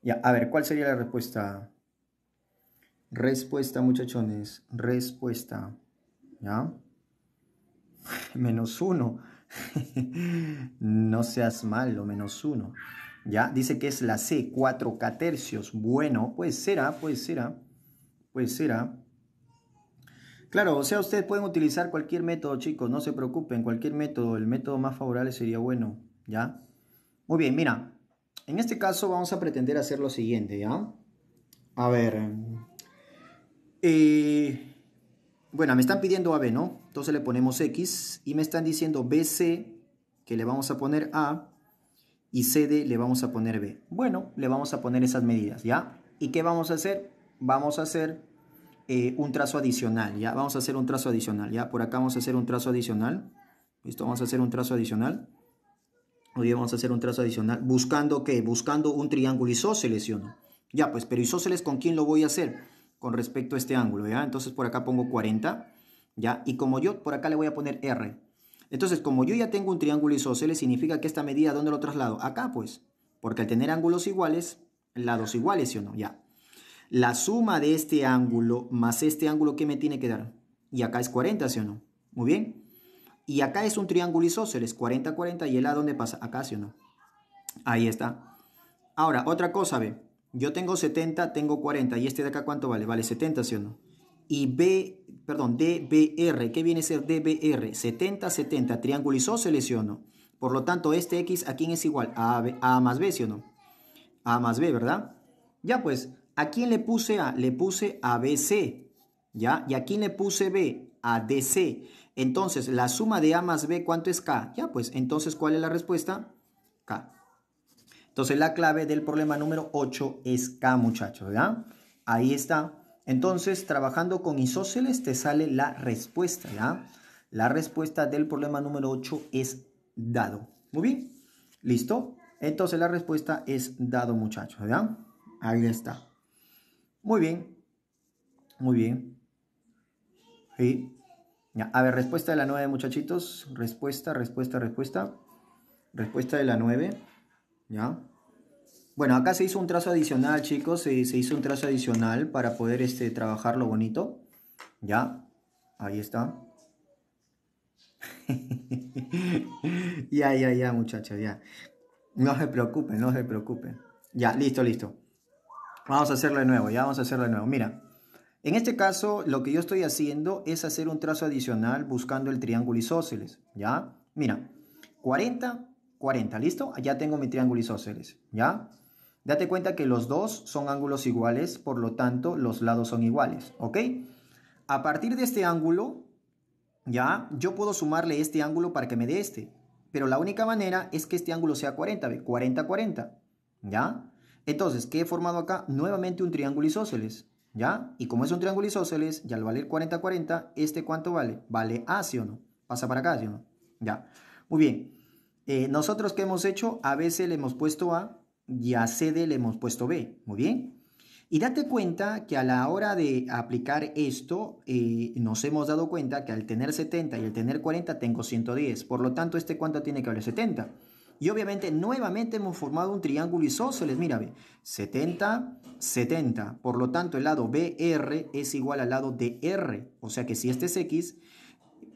Ya, a ver, ¿cuál sería la respuesta? Respuesta, muchachones. Respuesta. ¿Ya? Menos uno. no seas malo, menos uno. ¿Ya? Dice que es la C, 4 tercios. Bueno, pues será, pues será, pues será. Claro, o sea, ustedes pueden utilizar cualquier método, chicos, no se preocupen, cualquier método, el método más favorable sería bueno, ¿ya? Muy bien, mira, en este caso vamos a pretender hacer lo siguiente, ¿ya? A ver, eh, bueno, me están pidiendo AB, ¿no? Entonces le ponemos X y me están diciendo BC, que le vamos a poner A, y CD le vamos a poner B. Bueno, le vamos a poner esas medidas, ¿ya? ¿Y qué vamos a hacer? Vamos a hacer eh, un trazo adicional, ¿ya? Vamos a hacer un trazo adicional, ¿ya? Por acá vamos a hacer un trazo adicional. Listo, vamos a hacer un trazo adicional. Hoy vamos a hacer un trazo adicional. ¿Buscando qué? Buscando un triángulo isósceles, ¿sí no? Ya, pues, pero isósceles, ¿con quién lo voy a hacer? Con respecto a este ángulo, ¿ya? Entonces, por acá pongo 40, ¿ya? Y como yo, por acá le voy a poner R. Entonces, como yo ya tengo un triángulo isósceles, significa que esta medida, ¿dónde lo traslado? Acá, pues. Porque al tener ángulos iguales, lados iguales, ¿sí o no? Ya. La suma de este ángulo más este ángulo, ¿qué me tiene que dar? Y acá es 40, ¿sí o no? Muy bien. Y acá es un triángulo isósceles, 40, 40. ¿Y el A dónde pasa? Acá, ¿sí o no? Ahí está. Ahora, otra cosa, ve. Yo tengo 70, tengo 40. ¿Y este de acá cuánto vale? Vale 70, ¿sí o no? y B, perdón, DBR. ¿Qué viene a ser DBR? 70, 70. Triangulizó, se Por lo tanto, este X a quién es igual? A, a más B, ¿sí o no? A más B, ¿verdad? Ya pues, ¿a quién le puse A? Le puse a ¿Ya? ¿Y a quién le puse B? A DC. Entonces, la suma de A más B, ¿cuánto es K? Ya pues, entonces, ¿cuál es la respuesta? K. Entonces, la clave del problema número 8 es K, muchachos, ¿ya? Ahí está. Entonces, trabajando con isósceles te sale la respuesta, ¿ya? La respuesta del problema número 8 es dado. Muy bien, ¿listo? Entonces la respuesta es dado, muchachos, ¿ya? Ahí está. Muy bien, muy bien. Sí. A ver, respuesta de la 9, muchachitos. Respuesta, respuesta, respuesta. Respuesta de la 9, ¿ya? Bueno, acá se hizo un trazo adicional, chicos. Se, hizo un trazo adicional para poder este, trabajarlo bonito. Ya, ahí está. ya, ya, ya, muchachos, ya. No se preocupen, no se preocupen. Ya, listo, listo. Vamos a hacerlo de nuevo, ya vamos a hacerlo de nuevo. Mira, en este caso lo que yo estoy haciendo es hacer un trazo adicional buscando el triángulo isósceles, ¿ya? Mira, 40, 40, ¿listo? Allá tengo mi triángulo isósceles, ¿ya? Date cuenta que los dos son ángulos iguales, por lo tanto los lados son iguales, ¿ok? A partir de este ángulo, ya, yo puedo sumarle este ángulo para que me dé este, pero la única manera es que este ángulo sea 40, ¿ve? 40, 40, ¿ya? Entonces, ¿qué he formado acá? Nuevamente un triángulo isósceles, ¿ya? Y como es un triángulo isósceles, ya al valer 40, 40, ¿este cuánto vale? Vale A, ¿sí o no? Pasa para acá, ¿sí o no? Ya, muy bien. Eh, nosotros, ¿qué hemos hecho? A veces le hemos puesto A, y a CD le hemos puesto B. Muy bien. Y date cuenta que a la hora de aplicar esto, eh, nos hemos dado cuenta que al tener 70 y al tener 40 tengo 110. Por lo tanto, ¿este cuánto tiene que haber 70? Y obviamente, nuevamente hemos formado un triángulo isósceles. Mira, ve, 70, 70. Por lo tanto, el lado BR es igual al lado DR. O sea que si este es X,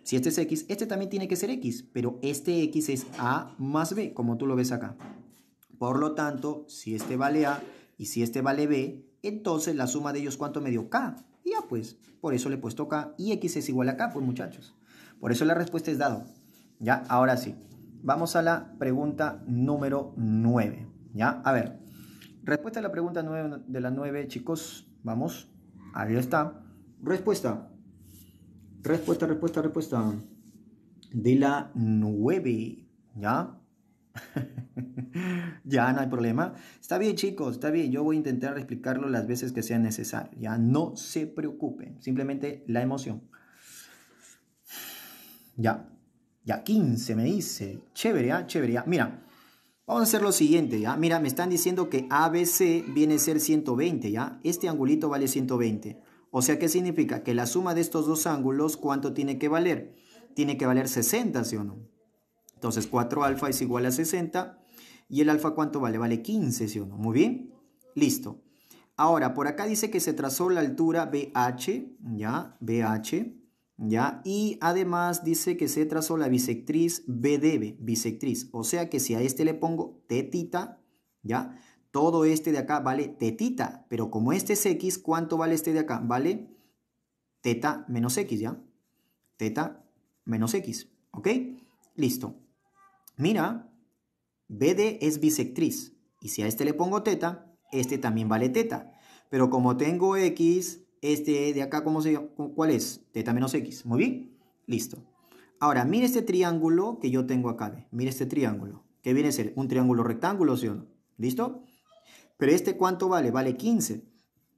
si este es X, este también tiene que ser X. Pero este X es A más B, como tú lo ves acá. Por lo tanto, si este vale A y si este vale B, entonces la suma de ellos, ¿cuánto me dio? K. ya pues, por eso le he puesto K y X es igual a K, pues muchachos. Por eso la respuesta es dado. Ya, ahora sí. Vamos a la pregunta número 9. Ya, a ver. Respuesta a la pregunta 9 de la 9, chicos. Vamos. Ahí está. Respuesta. Respuesta, respuesta, respuesta. De la 9. ¿Ya? ya no hay problema. Está bien, chicos, está bien. Yo voy a intentar explicarlo las veces que sea necesario. Ya no se preocupen. Simplemente la emoción. Ya. Ya 15 me dice. Chévere, ah, ya, chévere. Mira, vamos a hacer lo siguiente, ¿ya? Mira, me están diciendo que ABC viene a ser 120, ¿ya? Este angulito vale 120. O sea, ¿qué significa? Que la suma de estos dos ángulos, ¿cuánto tiene que valer? Tiene que valer 60, ¿sí o no? Entonces 4 alfa es igual a 60. ¿Y el alfa cuánto vale? Vale 15, ¿sí o no? Muy bien. Listo. Ahora, por acá dice que se trazó la altura BH, ¿ya? BH, ¿ya? Y además dice que se trazó la bisectriz BDB, bisectriz. O sea que si a este le pongo tetita, ¿ya? Todo este de acá vale tetita, pero como este es X, ¿cuánto vale este de acá? Vale teta menos X, ¿ya? Teta menos X, ¿ok? Listo mira, BD es bisectriz, y si a este le pongo teta, este también vale teta. Pero como tengo x, este de acá, ¿cómo se, ¿cuál es? Teta menos x. Muy bien, listo. Ahora, mire este triángulo que yo tengo acá. Mira este triángulo. ¿Qué viene a ser? Un triángulo rectángulo, ¿sí o no? ¿Listo? Pero este, ¿cuánto vale? Vale 15.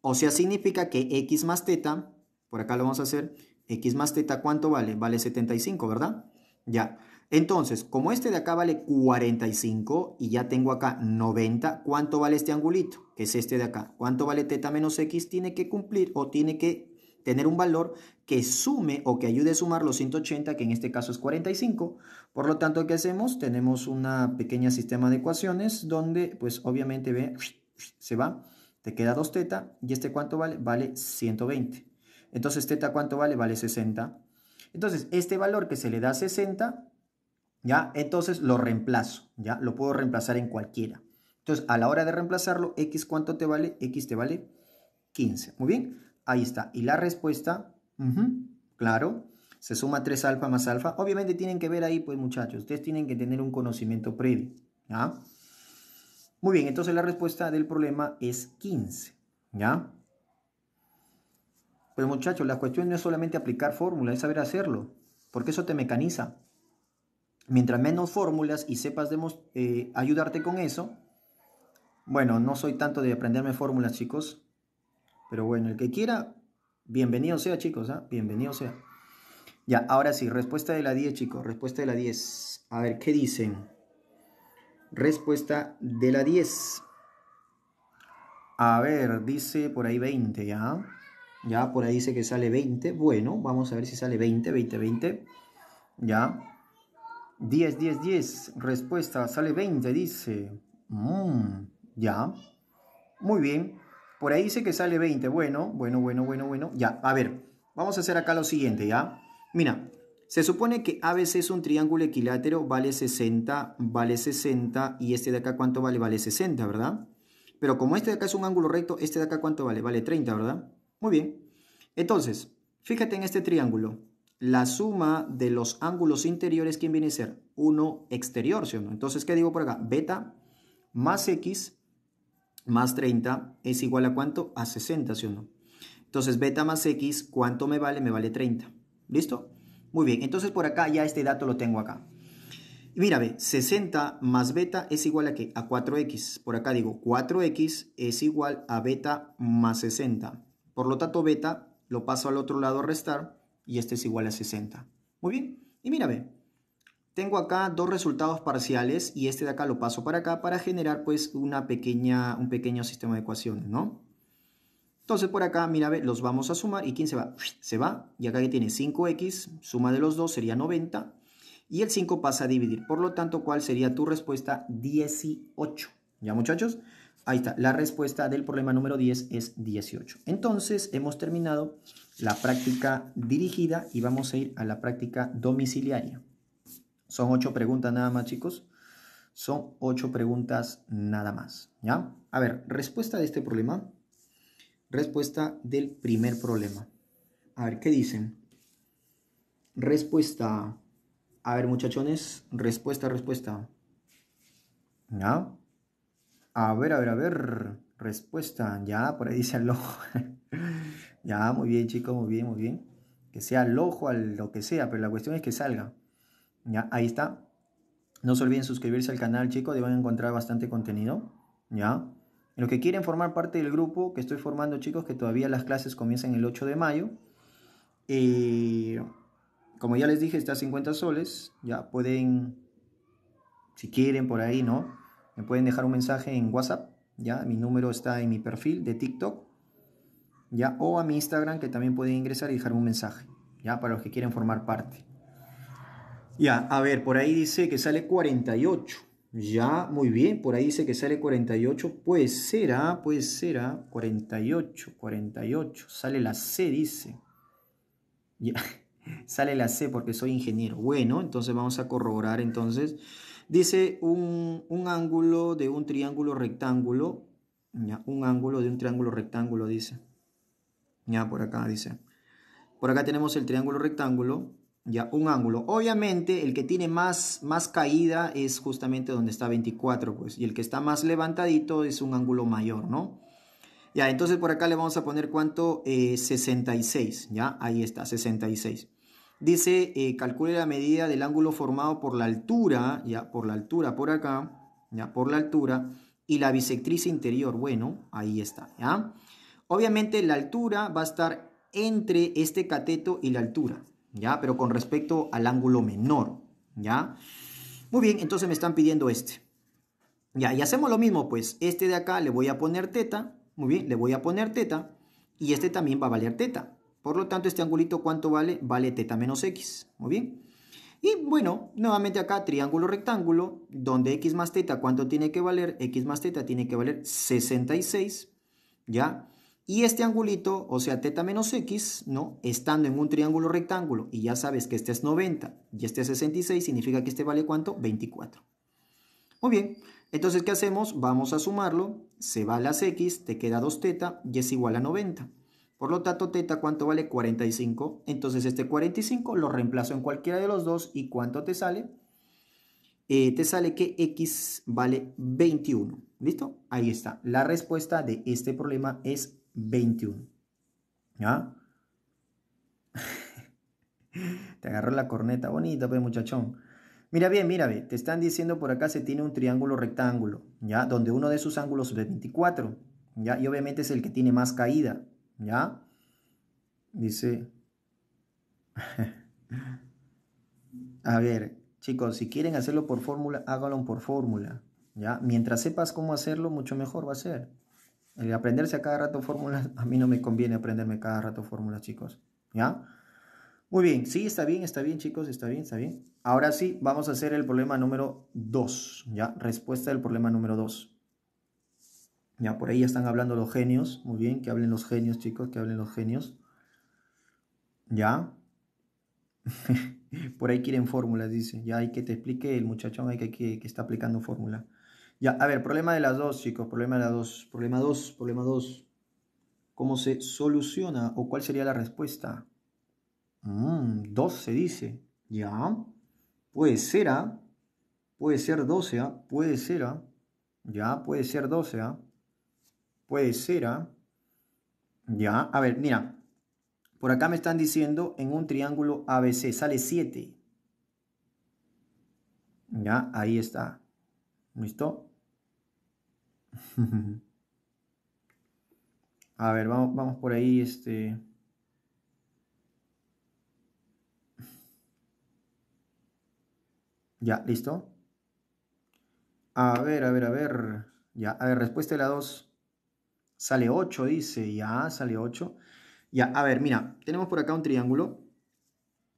O sea, significa que x más teta, por acá lo vamos a hacer, x más teta, ¿cuánto vale? Vale 75, ¿verdad? Ya. Entonces, como este de acá vale 45 y ya tengo acá 90, ¿cuánto vale este angulito? Que es este de acá. ¿Cuánto vale teta menos x? Tiene que cumplir o tiene que tener un valor que sume o que ayude a sumar los 180, que en este caso es 45. Por lo tanto, ¿qué hacemos? Tenemos una pequeña sistema de ecuaciones donde, pues obviamente, ve, se va, te queda 2 teta, y este cuánto vale? Vale 120. Entonces, teta cuánto vale? Vale 60. Entonces, este valor que se le da 60 ¿ya? Entonces lo reemplazo, ¿ya? Lo puedo reemplazar en cualquiera. Entonces, a la hora de reemplazarlo, X cuánto te vale? X te vale 15. Muy bien, ahí está. Y la respuesta, claro, se suma 3 alfa más alfa. Obviamente tienen que ver ahí, pues muchachos, ustedes tienen que tener un conocimiento previo, ¿ya? Muy bien, entonces la respuesta del problema es 15, ¿ya? Pues muchachos, la cuestión no es solamente aplicar fórmula, es saber hacerlo, porque eso te mecaniza mientras menos fórmulas y sepas de, eh, ayudarte con eso, bueno, no soy tanto de aprenderme fórmulas, chicos, pero bueno, el que quiera, bienvenido sea, chicos, ¿ah? bienvenido sea. Ya, ahora sí, respuesta de la 10, chicos, respuesta de la 10. A ver, ¿qué dicen? Respuesta de la 10. A ver, dice por ahí 20, ¿ya? Ya, por ahí dice que sale 20. Bueno, vamos a ver si sale 20, 20, 20. Ya. 10, 10, 10. Respuesta, sale 20, dice. Mm, ya. Muy bien. Por ahí dice que sale 20. Bueno, bueno, bueno, bueno, bueno. Ya, a ver. Vamos a hacer acá lo siguiente, ¿ya? Mira, se supone que ABC es un triángulo equilátero, vale 60, vale 60. Y este de acá, ¿cuánto vale? Vale 60, ¿verdad? Pero como este de acá es un ángulo recto, este de acá, ¿cuánto vale? Vale 30, ¿verdad? Muy bien. Entonces, fíjate en este triángulo la suma de los ángulos interiores, ¿quién viene a ser? 1 exterior, ¿sí o no? Entonces, ¿qué digo por acá? Beta más X más 30 es igual a cuánto? A 60, ¿sí o no? Entonces, beta más X, ¿cuánto me vale? Me vale 30. ¿Listo? Muy bien, entonces por acá ya este dato lo tengo acá. Y mira, ve, 60 más beta es igual a qué? A 4x. Por acá digo, 4x es igual a beta más 60. Por lo tanto, beta lo paso al otro lado a restar y este es igual a 60. Muy bien, y mira, ve. tengo acá dos resultados parciales y este de acá lo paso para acá para generar pues una pequeña, un pequeño sistema de ecuaciones, ¿no? Entonces por acá, mira, ve, los vamos a sumar y ¿quién se va? Se va y acá que tiene 5x, suma de los dos sería 90 y el 5 pasa a dividir. Por lo tanto, ¿cuál sería tu respuesta? 18. ¿Ya muchachos? Ahí está, la respuesta del problema número 10 es 18. Entonces hemos terminado la práctica dirigida y vamos a ir a la práctica domiciliaria. Son ocho preguntas nada más, chicos. Son ocho preguntas nada más. ¿Ya? A ver, respuesta de este problema. Respuesta del primer problema. A ver, ¿qué dicen? Respuesta. A ver, muchachones. Respuesta, respuesta. ¿Ya? A ver, a ver, a ver. Respuesta. Ya, por ahí dice el Ya, muy bien, chicos, muy bien, muy bien. Que sea al ojo, al lo que sea, pero la cuestión es que salga. Ya, ahí está. No se olviden suscribirse al canal, chicos, Deben van a encontrar bastante contenido. Ya. En los que quieren formar parte del grupo que estoy formando, chicos, que todavía las clases comienzan el 8 de mayo. Eh, como ya les dije, está a 50 soles. Ya pueden, si quieren por ahí, ¿no? Me pueden dejar un mensaje en WhatsApp. Ya, mi número está en mi perfil de TikTok. ¿ya? O a mi Instagram que también pueden ingresar y dejar un mensaje, ¿ya? Para los que quieren formar parte. Ya, a ver, por ahí dice que sale 48. Ya, muy bien, por ahí dice que sale 48. Puede ser, ¿ah? Puede ser, 48, ¿ah? 48. Sale la C, dice. Ya, sale la C porque soy ingeniero. Bueno, entonces vamos a corroborar entonces. Dice un, ángulo de un triángulo rectángulo. un ángulo de un triángulo rectángulo, dice. Ya por acá dice. Por acá tenemos el triángulo rectángulo, ya un ángulo. Obviamente el que tiene más, más caída es justamente donde está 24, pues. Y el que está más levantadito es un ángulo mayor, ¿no? Ya, entonces por acá le vamos a poner cuánto, 66, eh, ya, ahí está, 66. Dice, eh, calcule la medida del ángulo formado por la altura, ya, por la altura por acá, ya, por la altura, y la bisectriz interior, bueno, ahí está, ya. Obviamente la altura va a estar entre este cateto y la altura, ¿ya? Pero con respecto al ángulo menor, ¿ya? Muy bien, entonces me están pidiendo este. Ya, y hacemos lo mismo, pues este de acá le voy a poner teta, muy bien, le voy a poner teta, y este también va a valer teta. Por lo tanto, este angulito, ¿cuánto vale? Vale teta menos x, muy bien. Y bueno, nuevamente acá triángulo rectángulo, donde x más teta, ¿cuánto tiene que valer? x más teta tiene que valer 66, ¿ya? Y este angulito, o sea, teta menos x, ¿no? Estando en un triángulo rectángulo, y ya sabes que este es 90 y este es 66, significa que este vale cuánto? 24. Muy bien, entonces, ¿qué hacemos? Vamos a sumarlo, se va a las x, te queda 2 teta y es igual a 90. Por lo tanto, teta, ¿cuánto vale? 45. Entonces, este 45 lo reemplazo en cualquiera de los dos, ¿y cuánto te sale? Eh, te sale que x vale 21. ¿Listo? Ahí está. La respuesta de este problema es 21. ¿Ya? te agarró la corneta. bonita, pues, muchachón. Mira bien, mira bien. Te están diciendo por acá se tiene un triángulo rectángulo, ¿ya? Donde uno de sus ángulos es 24, ¿ya? Y obviamente es el que tiene más caída, ¿ya? Dice... A ver, chicos, si quieren hacerlo por fórmula, háganlo por fórmula, ¿ya? Mientras sepas cómo hacerlo, mucho mejor va a ser. El eh, aprenderse a cada rato fórmulas, a mí no me conviene aprenderme cada rato fórmulas, chicos. ¿Ya? Muy bien, sí, está bien, está bien, chicos, está bien, está bien. Ahora sí, vamos a hacer el problema número 2, ¿ya? Respuesta del problema número 2. Ya, por ahí ya están hablando los genios. Muy bien, que hablen los genios, chicos, que hablen los genios. Ya. por ahí quieren fórmulas, dice. Ya hay que te explique el muchachón hay que, que, que está aplicando fórmula. Ya, a ver, problema de las dos, chicos, problema de las dos, problema dos, problema dos ¿Cómo se soluciona o cuál sería la respuesta? mmm, se dice, ya. Puede ser A, puede ser 12 A, puede ser A, ya, puede ser 12 A, puede ser A, ya. A ver, mira, por acá me están diciendo en un triángulo ABC sale 7. Ya, ahí está. ¿Listo? A ver, vamos, vamos por ahí, este. Ya, listo. A ver, a ver, a ver. Ya, a ver, respuesta de la 2. Sale 8, dice. Ya, sale 8. Ya, a ver, mira, tenemos por acá un triángulo.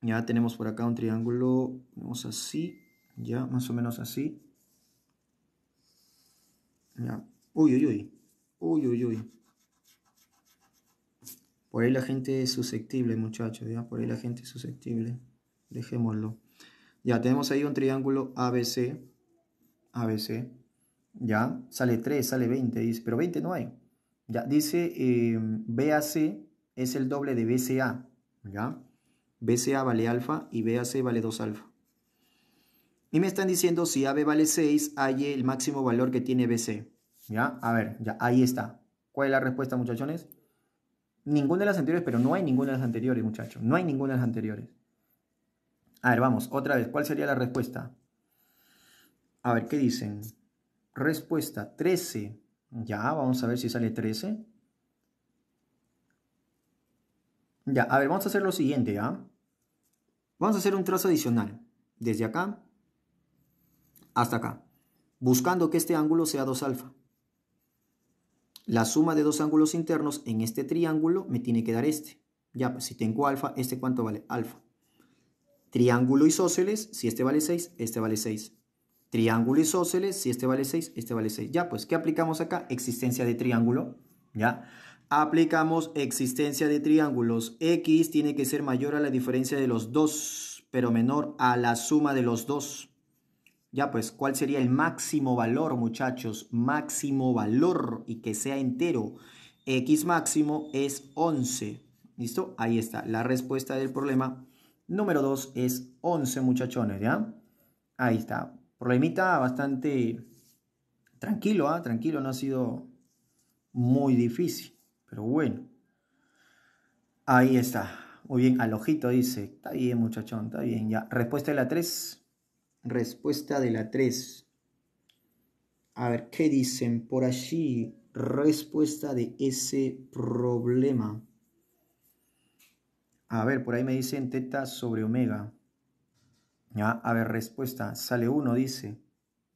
Ya tenemos por acá un triángulo, Vamos así, ya, más o menos así. Uy, uy, uy. Uy, uy, Por ahí la gente es susceptible, muchachos, Por ahí la gente es susceptible. Dejémoslo. Ya, tenemos ahí un triángulo ABC. ABC. Ya, sale 3, sale 20, Pero 20 no hay. Ya, dice eh, BAC es el doble de BCA. ¿Ya? BCA vale alfa y BAC vale 2 alfa. Y me están diciendo si AB vale 6, hay el máximo valor que tiene BC. ¿Ya? A ver, ya, ahí está. ¿Cuál es la respuesta, muchachones? Ninguna de las anteriores, pero no hay ninguna de las anteriores, muchachos. No hay ninguna de las anteriores. A ver, vamos, otra vez. ¿Cuál sería la respuesta? A ver, ¿qué dicen? Respuesta 13. Ya, vamos a ver si sale 13. Ya, a ver, vamos a hacer lo siguiente, ¿ya? ¿ah? Vamos a hacer un trazo adicional. Desde acá hasta acá, buscando que este ángulo sea 2 alfa. La suma de dos ángulos internos en este triángulo me tiene que dar este. Ya, pues si tengo alfa, ¿este cuánto vale? Alfa. Triángulo isósceles, si este vale 6, este vale 6. Triángulo isósceles, si este vale 6, este vale 6. Ya, pues, ¿qué aplicamos acá? Existencia de triángulo. Ya. Aplicamos existencia de triángulos. X tiene que ser mayor a la diferencia de los dos, pero menor a la suma de los dos. Ya pues, ¿cuál sería el máximo valor, muchachos? Máximo valor y que sea entero. X máximo es 11. ¿Listo? Ahí está. La respuesta del problema número 2 es 11, muchachones, ¿ya? Ahí está. Problemita bastante tranquilo, ¿ah? Tranquilo, no ha sido muy difícil, pero bueno. Ahí está. Muy bien, al ojito dice. Está bien, muchachón, está bien, ya. Respuesta de la 3 respuesta de la 3. A ver, ¿qué dicen por allí? Respuesta de ese problema. A ver, por ahí me dicen teta sobre omega. Ya, a ver, respuesta. Sale 1, dice.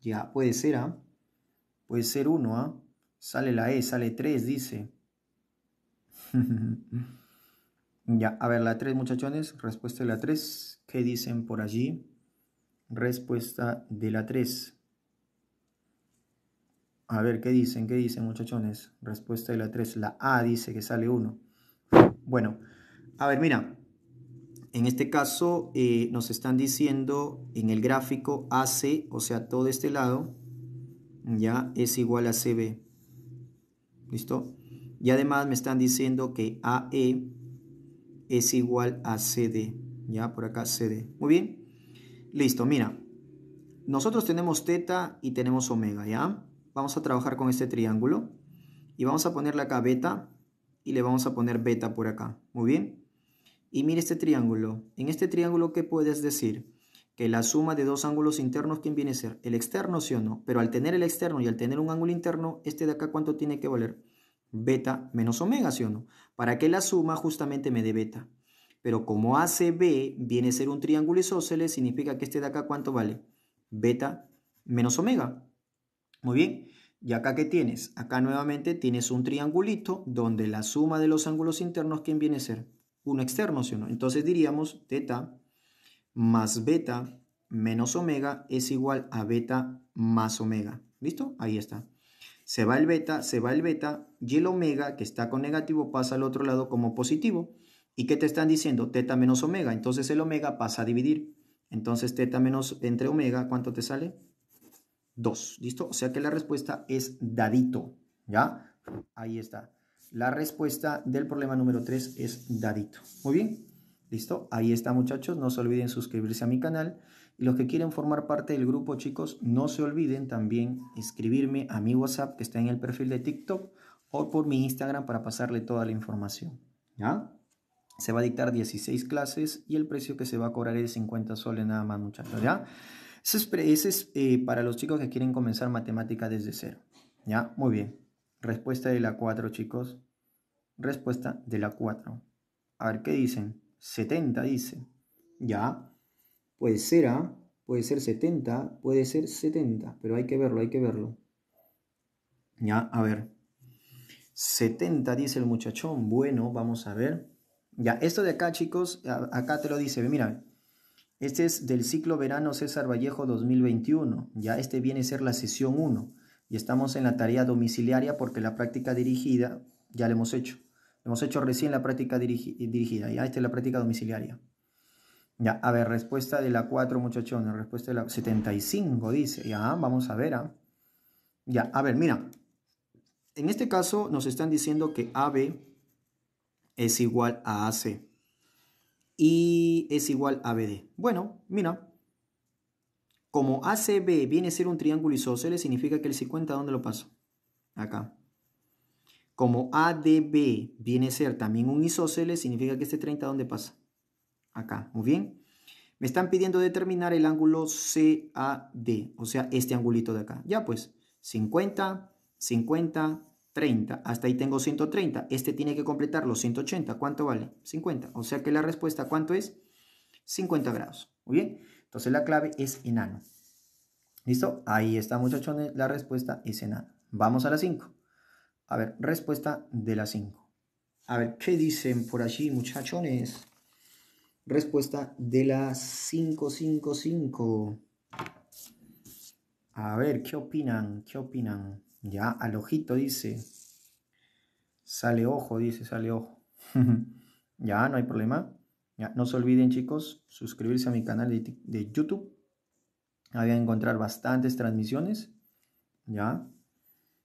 Ya, puede ser, ¿a? ¿ah? Puede ser 1, a ¿ah? Sale la E, sale 3, dice. ya, a ver, la 3, muchachones. Respuesta de la 3. ¿Qué dicen por allí? respuesta de la 3. A ver, ¿qué dicen? ¿Qué dicen, muchachones? Respuesta de la 3. La A dice que sale 1. Bueno, a ver, mira. En este caso eh, nos están diciendo en el gráfico AC, o sea, todo este lado, ya es igual a CB. ¿Listo? Y además me están diciendo que AE es igual a CD. Ya, por acá CD. Muy bien. Listo, mira. Nosotros tenemos teta y tenemos omega, ¿ya? Vamos a trabajar con este triángulo. Y vamos a ponerle acá beta. Y le vamos a poner beta por acá. Muy bien. Y mira este triángulo. En este triángulo, ¿qué puedes decir? Que la suma de dos ángulos internos, ¿quién viene a ser? El externo, sí o no. Pero al tener el externo y al tener un ángulo interno, este de acá, ¿cuánto tiene que valer? Beta menos omega, sí o no. Para que la suma justamente me dé beta. Pero como ACB viene a ser un triángulo isósceles, significa que este de acá, ¿cuánto vale? Beta menos omega. Muy bien. ¿Y acá qué tienes? Acá nuevamente tienes un triangulito donde la suma de los ángulos internos, ¿quién viene a ser? Uno externo, ¿sí o no? Entonces diríamos teta más beta menos omega es igual a beta más omega. ¿Listo? Ahí está. Se va el beta, se va el beta y el omega que está con negativo pasa al otro lado como positivo. ¿Y qué te están diciendo? Teta menos omega. Entonces el omega pasa a dividir. Entonces teta menos entre omega, ¿cuánto te sale? 2. ¿Listo? O sea que la respuesta es dadito. ¿Ya? Ahí está. La respuesta del problema número 3 es dadito. Muy bien. ¿Listo? Ahí está muchachos. No se olviden suscribirse a mi canal. Y los que quieren formar parte del grupo chicos, no se olviden también escribirme a mi WhatsApp que está en el perfil de TikTok o por mi Instagram para pasarle toda la información. ¿Ya? Se va a dictar 16 clases y el precio que se va a cobrar es 50 soles nada más, muchachos, ¿ya? Ese es, eh, para los chicos que quieren comenzar matemática desde cero, ¿ya? Muy bien. Respuesta de la 4, chicos. Respuesta de la 4. A ver, ¿qué dicen? 70 dice. Ya. Puede ser, ¿ah? Puede ser 70, puede ser 70, pero hay que verlo, hay que verlo. Ya, a ver. 70 dice el muchachón. Bueno, vamos a ver. Ya, esto de acá, chicos, acá te lo dice, mira, este es del ciclo verano César Vallejo 2021, ya este viene a ser la sesión 1 y estamos en la tarea domiciliaria porque la práctica dirigida ya la hemos hecho. Hemos hecho recién la práctica dirigida, ya esta es la práctica domiciliaria. Ya, a ver, respuesta de la 4, muchachones, respuesta de la 75, dice, ya, vamos a ver, ¿ah? ya, a ver, mira, en este caso nos están diciendo que AB es igual a AC y es igual a BD. Bueno, mira, como ACB viene a ser un triángulo isósceles, significa que el 50, ¿dónde lo paso? Acá. Como ADB viene a ser también un isósceles, significa que este 30, ¿dónde pasa? Acá, muy bien. Me están pidiendo determinar el ángulo CAD, o sea, este angulito de acá. Ya pues, 50, 50, 30. Hasta ahí tengo 130. Este tiene que completar los 180. ¿Cuánto vale? 50. O sea que la respuesta, ¿cuánto es? 50 grados. Muy bien. Entonces la clave es enano. ¿Listo? Ahí está, muchachones. La respuesta es enano. Vamos a la 5. A ver, respuesta de la 5. A ver, ¿qué dicen por allí, muchachones? Respuesta de la 555. A ver, ¿qué opinan? ¿Qué opinan? Ya, al ojito dice. Sale ojo, dice, sale ojo. ya, no hay problema. Ya, no se olviden chicos, suscribirse a mi canal de, YouTube. Ahí a encontrar bastantes transmisiones. Ya.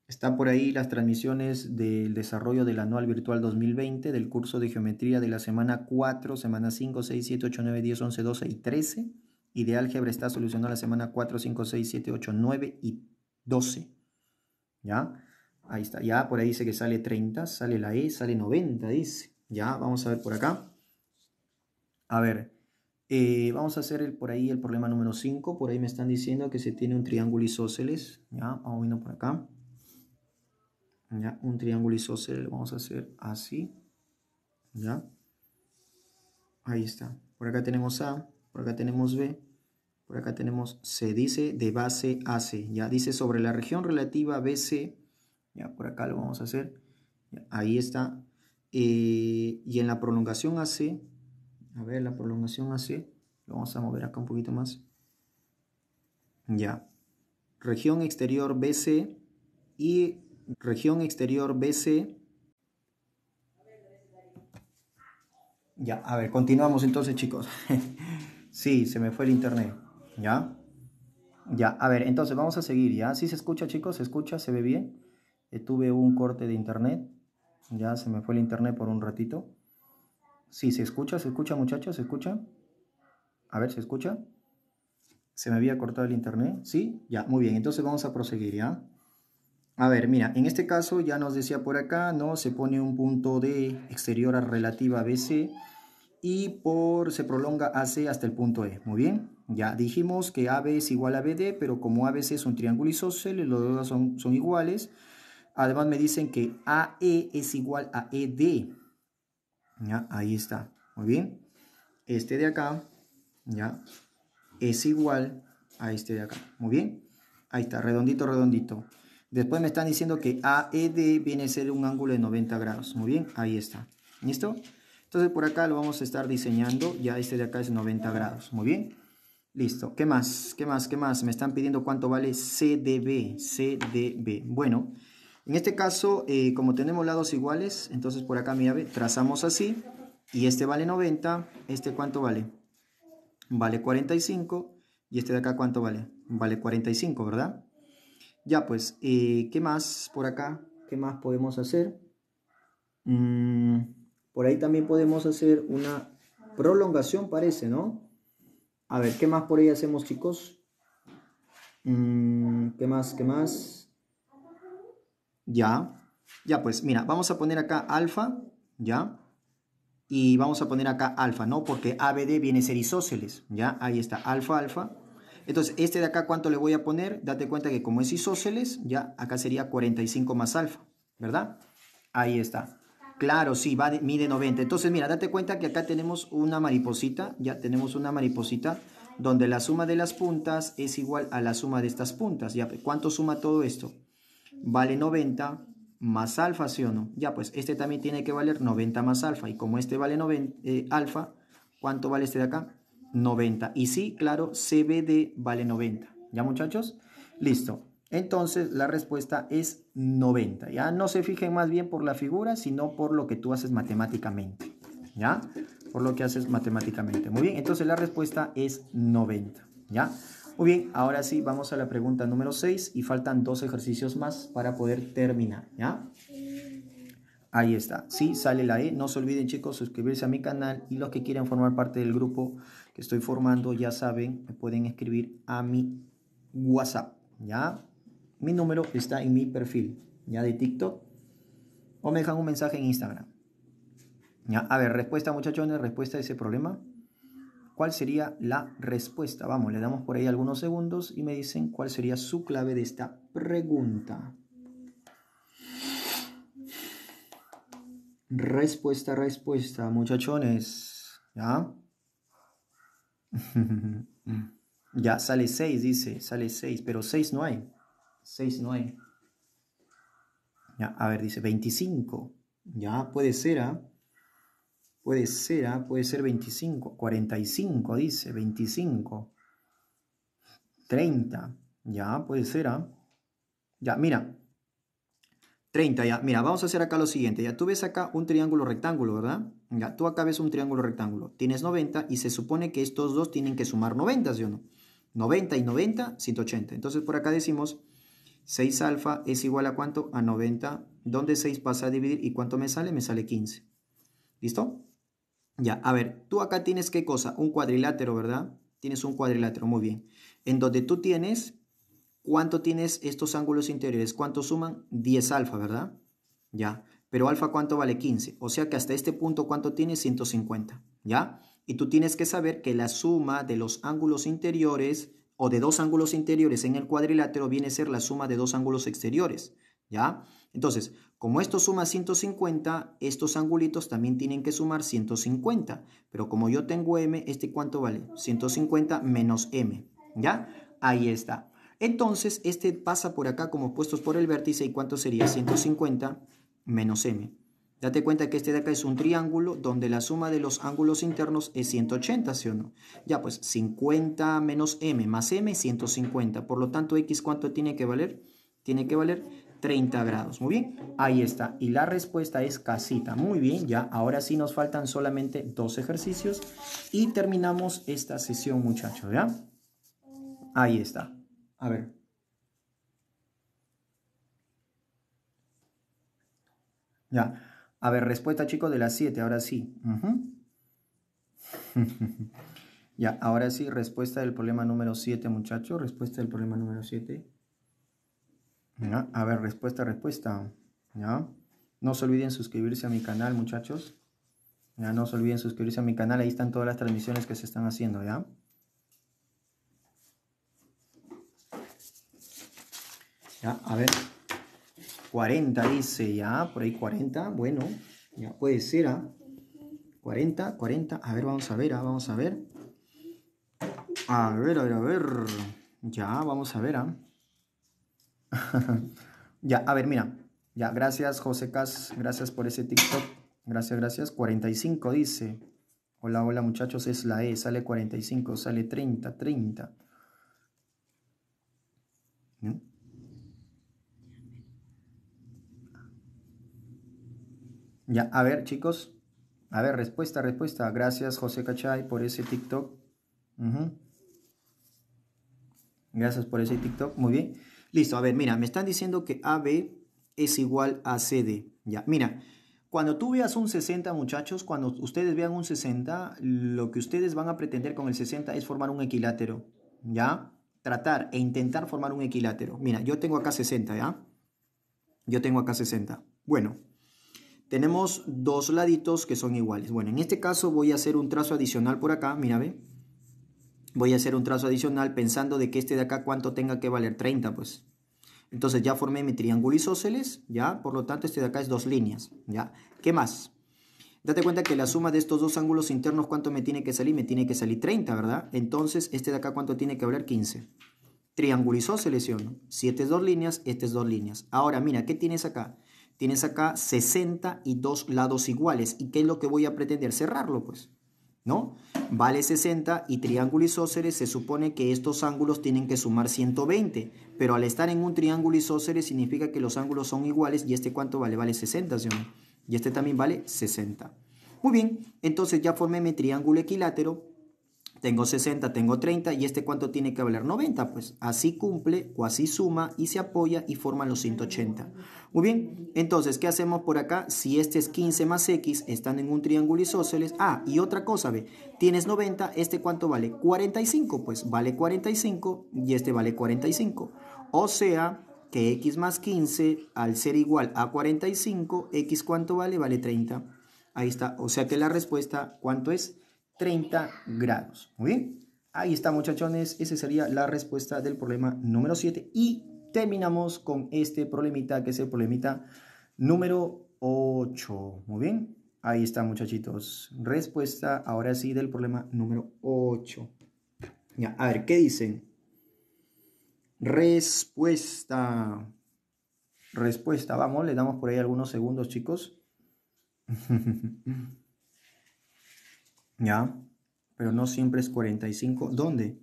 Están por ahí las transmisiones del desarrollo del anual virtual 2020, del curso de geometría de la semana 4, semana 5, 6, 7, 8, 9, 10, 11, 12 y 13. Y de álgebra está solucionado la semana 4, 5, 6, 7, 8, 9 y 12. ¿ya? Ahí está, ya por ahí dice que sale 30, sale la E, sale 90, dice. Ya, vamos a ver por acá. A ver, eh, vamos a hacer el, por ahí el problema número 5. Por ahí me están diciendo que se tiene un triángulo isósceles. Ya, vamos viendo por acá. Ya, un triángulo isósceles vamos a hacer así. Ya. Ahí está. Por acá tenemos A, por acá tenemos B, por acá tenemos se dice de base AC. Ya dice sobre la región relativa BC. Ya por acá lo vamos a hacer. ahí está. Eh, y en la prolongación AC. A ver, la prolongación AC. Lo vamos a mover acá un poquito más. Ya. Región exterior BC y región exterior BC. Ya, a ver, continuamos entonces, chicos. sí, se me fue el internet. ¿Ya? Ya, a ver, entonces vamos a seguir, ¿ya? ¿Sí se escucha, chicos? ¿Se escucha? ¿Se ve bien? Eh, tuve un corte de internet. Ya se me fue el internet por un ratito. Sí, se escucha, se escucha, muchachos, se escucha. A ver, ¿se escucha? Se me había cortado el internet. Sí, ya, muy bien. Entonces vamos a proseguir, ¿ya? A ver, mira, en este caso ya nos decía por acá, ¿no? Se pone un punto de exterior a relativa BC y por, se prolonga AC hasta el punto E. Muy bien. Ya dijimos que AB es igual a BD, pero como ABC es un triángulo isósceles, los dos son, son iguales. Además me dicen que AE es igual a ED. Ya, ahí está. Muy bien. Este de acá, ya, es igual a este de acá. Muy bien. Ahí está, redondito, redondito. Después me están diciendo que AED viene a ser un ángulo de 90 grados. Muy bien, ahí está. ¿Listo? Entonces por acá lo vamos a estar diseñando. Ya este de acá es 90 grados. Muy bien. Listo. ¿Qué más? ¿Qué más? ¿Qué más? Me están pidiendo cuánto vale CDB. CDB. Bueno, en este caso, eh, como tenemos lados iguales, entonces por acá, mira, trazamos así. Y este vale 90. ¿Este cuánto vale? Vale 45. ¿Y este de acá cuánto vale? Vale 45, ¿verdad? Ya, pues, eh, ¿qué más por acá? ¿Qué más podemos hacer? Mm, por ahí también podemos hacer una prolongación, parece, ¿no? A ver, ¿qué más por ahí hacemos, chicos? Mm, ¿Qué más? ¿Qué más? Ya. Ya, pues, mira, vamos a poner acá alfa, ¿ya? Y vamos a poner acá alfa, ¿no? Porque ABD viene a ser isósceles, ¿ya? Ahí está, alfa, alfa. Entonces, este de acá, ¿cuánto le voy a poner? Date cuenta que como es isósceles, ya acá sería 45 más alfa, ¿verdad? Ahí está. Claro, sí, mide 90. Entonces, mira, date cuenta que acá tenemos una mariposita, ya tenemos una mariposita donde la suma de las puntas es igual a la suma de estas puntas. Ya, ¿Cuánto suma todo esto? Vale 90 más alfa, ¿sí o no? Ya, pues este también tiene que valer 90 más alfa. Y como este vale 90, eh, alfa, ¿cuánto vale este de acá? 90. Y sí, claro, CBD vale 90. ¿Ya, muchachos? Listo. Entonces la respuesta es 90. Ya no se fijen más bien por la figura, sino por lo que tú haces matemáticamente. ¿Ya? Por lo que haces matemáticamente. Muy bien, entonces la respuesta es 90. ¿Ya? Muy bien, ahora sí vamos a la pregunta número 6 y faltan dos ejercicios más para poder terminar. ¿Ya? Ahí está. Sí, sale la E. No se olviden, chicos, suscribirse a mi canal y los que quieran formar parte del grupo que estoy formando, ya saben, me pueden escribir a mi WhatsApp. ¿Ya? mi número está en mi perfil, ya de TikTok, o me dejan un mensaje en Instagram. Ya, a ver, respuesta muchachones, respuesta a ese problema. ¿Cuál sería la respuesta? Vamos, le damos por ahí algunos segundos y me dicen cuál sería su clave de esta pregunta. Respuesta, respuesta, muchachones. ¿Ya? ya sale 6, dice, sale 6, pero 6 no hay. 9. Ya, a ver, dice 25. Ya, puede ser, ¿ah? Puede ser, ¿ah? Puede ser 25. 45, dice, 25. 30. Ya, puede ser, ¿ah? Ya, mira. 30, ya. Mira, vamos a hacer acá lo siguiente. Ya, tú ves acá un triángulo rectángulo, ¿verdad? Ya, tú acá ves un triángulo rectángulo. Tienes 90 y se supone que estos dos tienen que sumar 90, ¿sí o no? 90 y 90, 180. Entonces, por acá decimos 6 alfa es igual a cuánto? A 90, dónde 6 pasa a dividir y cuánto me sale? Me sale 15. ¿Listo? Ya, a ver, tú acá tienes qué cosa? Un cuadrilátero, ¿verdad? Tienes un cuadrilátero, muy bien. En donde tú tienes, ¿cuánto tienes estos ángulos interiores? ¿Cuánto suman? 10 alfa, ¿verdad? Ya, pero alfa cuánto vale 15, o sea que hasta este punto cuánto tiene 150, ¿ya? Y tú tienes que saber que la suma de los ángulos interiores o de dos ángulos interiores en el cuadrilátero viene a ser la suma de dos ángulos exteriores, ¿ya? Entonces, como esto suma 150, estos angulitos también tienen que sumar 150, pero como yo tengo m, ¿este cuánto vale? 150 menos m, ¿ya? Ahí está. Entonces, este pasa por acá como puestos por el vértice, ¿y cuánto sería? 150 menos m. Date cuenta que este de acá es un triángulo donde la suma de los ángulos internos es 180, ¿sí o no? Ya, pues 50 menos m más m, 150. Por lo tanto, x cuánto tiene que valer? Tiene que valer 30 grados. Muy bien, ahí está. Y la respuesta es casita. Muy bien, ya ahora sí nos faltan solamente dos ejercicios y terminamos esta sesión, muchachos, ¿ya? Ahí está. A ver. Ya. A ver, respuesta chicos de las 7, ahora sí. ya, ahora sí, respuesta del problema número 7, muchachos. Respuesta del problema número 7. A ver, respuesta, respuesta. ¿Ya? No se olviden suscribirse a mi canal, muchachos. ¿Ya? No se olviden suscribirse a mi canal, ahí están todas las transmisiones que se están haciendo, ¿ya? ¿Ya? A ver. 40 dice ya, por ahí 40, bueno, ya puede ser, ¿ah? 40, 40, a ver, vamos a ver, ¿ah? vamos a ver. A ver, a ver, a ver. Ya, vamos a ver, ¿ah? ya, a ver, mira. Ya, gracias, José Cas, gracias por ese TikTok. Gracias, gracias. 45 dice. Hola, hola muchachos, es la E, sale 45, sale 30, 30. Ya, a ver, chicos. A ver, respuesta, respuesta. Gracias, José Cachay, por ese TikTok. Gracias por ese TikTok. Muy bien. Listo, a ver, mira, me están diciendo que AB es igual a CD. Ya, mira, cuando tú veas un 60, muchachos, cuando ustedes vean un 60, lo que ustedes van a pretender con el 60 es formar un equilátero. ¿Ya? Tratar e intentar formar un equilátero. Mira, yo tengo acá 60, ¿ya? Yo tengo acá 60. Bueno, tenemos dos laditos que son iguales. Bueno, en este caso voy a hacer un trazo adicional por acá, mira, ve. Voy a hacer un trazo adicional pensando de que este de acá cuánto tenga que valer 30, pues. Entonces ya formé mi triángulo isósceles, ¿ya? Por lo tanto, este de acá es dos líneas, ¿ya? ¿Qué más? Date cuenta que la suma de estos dos ángulos internos, ¿cuánto me tiene que salir? Me tiene que salir 30, ¿verdad? Entonces, este de acá, ¿cuánto tiene que valer? 15. Triángulo isósceles, ¿sí o no? este es dos líneas, este es dos líneas. Ahora, mira, ¿qué tienes acá? Tienes acá 60 y dos lados iguales. ¿Y qué es lo que voy a pretender? Cerrarlo, pues. ¿No? Vale 60 y triángulo isósceles se supone que estos ángulos tienen que sumar 120. Pero al estar en un triángulo isósceles significa que los ángulos son iguales. ¿Y este cuánto vale? Vale 60, ¿sí? Y este también vale 60. Muy bien, entonces ya formé mi triángulo equilátero tengo 60, tengo 30 y este cuánto tiene que valer 90, pues así cumple o así suma y se apoya y forma los 180. Muy bien, entonces, ¿qué hacemos por acá? Si este es 15 más x, están en un triángulo isósceles. Ah, y otra cosa, ve, tienes 90, este cuánto vale 45, pues vale 45 y este vale 45. O sea que x más 15 al ser igual a 45, x cuánto vale? Vale 30. Ahí está, o sea que la respuesta, ¿cuánto es? 30 grados. Muy bien. Ahí está, muchachones. Esa sería la respuesta del problema número 7. Y terminamos con este problemita, que es el problemita número 8. Muy bien. Ahí está, muchachitos. Respuesta ahora sí del problema número 8. Ya, a ver, ¿qué dicen? Respuesta. Respuesta, vamos, le damos por ahí algunos segundos, chicos. ¿ya? Pero no siempre es 45. ¿Dónde?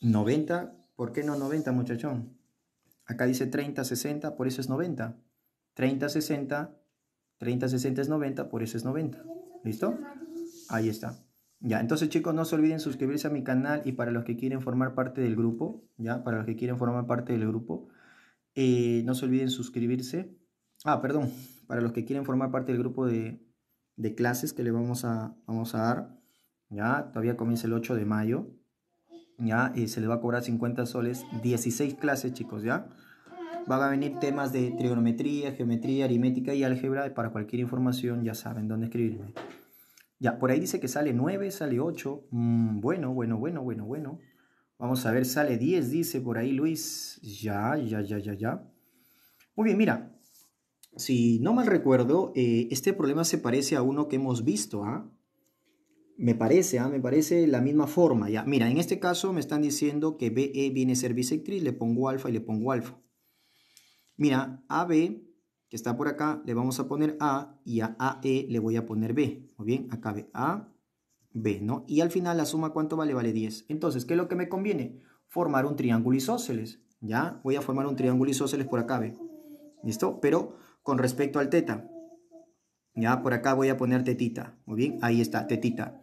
90. ¿Por qué no 90, muchachón? Acá dice 30, 60, por eso es 90. 30, 60, 30, 60 es 90, por eso es 90. ¿Listo? Ahí está. Ya, entonces chicos, no se olviden suscribirse a mi canal y para los que quieren formar parte del grupo, ya, para los que quieren formar parte del grupo, eh, no se olviden suscribirse. Ah, perdón, para los que quieren formar parte del grupo de, de clases que le vamos a, vamos a dar. Ya, todavía comienza el 8 de mayo. Ya, y se le va a cobrar 50 soles, 16 clases, chicos, ¿ya? Van a venir temas de trigonometría, geometría, aritmética y álgebra. Para cualquier información ya saben dónde escribirme. Ya, por ahí dice que sale 9, sale 8. bueno, bueno, bueno, bueno, bueno. Vamos a ver, sale 10, dice por ahí Luis. Ya, ya, ya, ya, ya. Muy bien, mira, si no mal recuerdo, eh, este problema se parece a uno que hemos visto, ¿ah? Me parece, ¿ah? me parece la misma forma. ¿ya? Mira, en este caso me están diciendo que BE viene a ser bisectriz, le pongo alfa y le pongo alfa. Mira, AB, que está por acá, le vamos a poner A y a AE le voy a poner B. Muy bien, acá A, B, ¿no? Y al final la suma, ¿cuánto vale? Vale 10. Entonces, ¿qué es lo que me conviene? Formar un triángulo isósceles, ¿ya? Voy a formar un triángulo isósceles por acá, ¿ve? ¿Listo? Pero con respecto al teta. Ya, por acá voy a poner tetita. Muy bien, ahí está, tetita.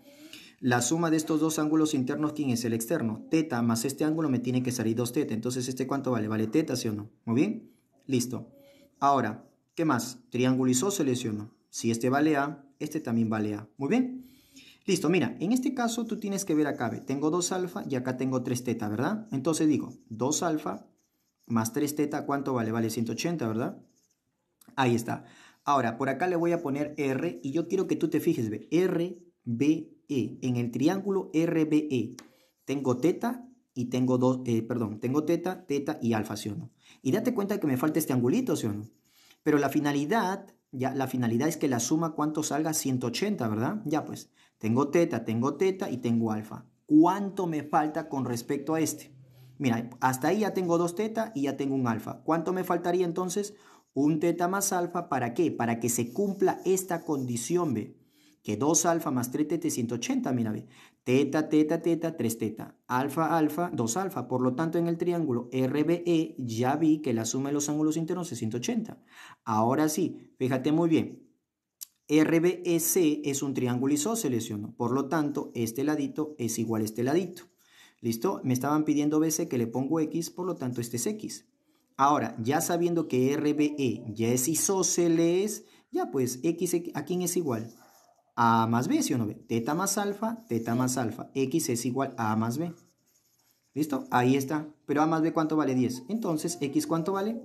La suma de estos dos ángulos internos, ¿quién es el externo? Teta más este ángulo me tiene que salir dos teta. Entonces, ¿este cuánto vale? ¿Vale teta, sí o no? Muy bien, listo. Ahora, ¿qué más? Triángulo y Si este vale A, este también vale A. Muy bien. Listo, mira, en este caso tú tienes que ver acá, tengo 2 alfa y acá tengo 3 teta, ¿verdad? Entonces digo, 2 alfa más 3 teta, ¿cuánto vale? Vale 180, ¿verdad? Ahí está. Ahora, por acá le voy a poner R y yo quiero que tú te fijes, ve, E. en el triángulo RBE. Tengo teta y tengo dos, eh, perdón, tengo teta, teta y alfa, ¿sí o no? Y date cuenta que me falta este angulito, ¿sí o no? Pero la finalidad, ya, la finalidad es que la suma cuánto salga 180, ¿verdad? Ya pues, tengo teta, tengo teta y tengo alfa. ¿Cuánto me falta con respecto a este? Mira, hasta ahí ya tengo dos teta y ya tengo un alfa. ¿Cuánto me faltaría entonces? un teta más alfa, ¿para qué? Para que se cumpla esta condición, B. Que 2 alfa más 3 teta es 180, mira, B. Teta, teta, teta, 3 teta. Alfa, alfa, 2 alfa. Por lo tanto, en el triángulo RBE ya vi que la suma de los ángulos internos es 180. Ahora sí, fíjate muy bien. RBEC es un triángulo isósceles, no? Por lo tanto, este ladito es igual a este ladito. ¿Listo? Me estaban pidiendo BC que le pongo X, por lo tanto, este es X. Ahora, ya sabiendo que RBE ya es isósceles, ya pues X a quién es igual. A más B, ¿sí o no Teta más alfa, teta más alfa. X es igual a A más B. ¿Listo? Ahí está. Pero A más B, ¿cuánto vale? 10. Entonces, ¿X cuánto vale?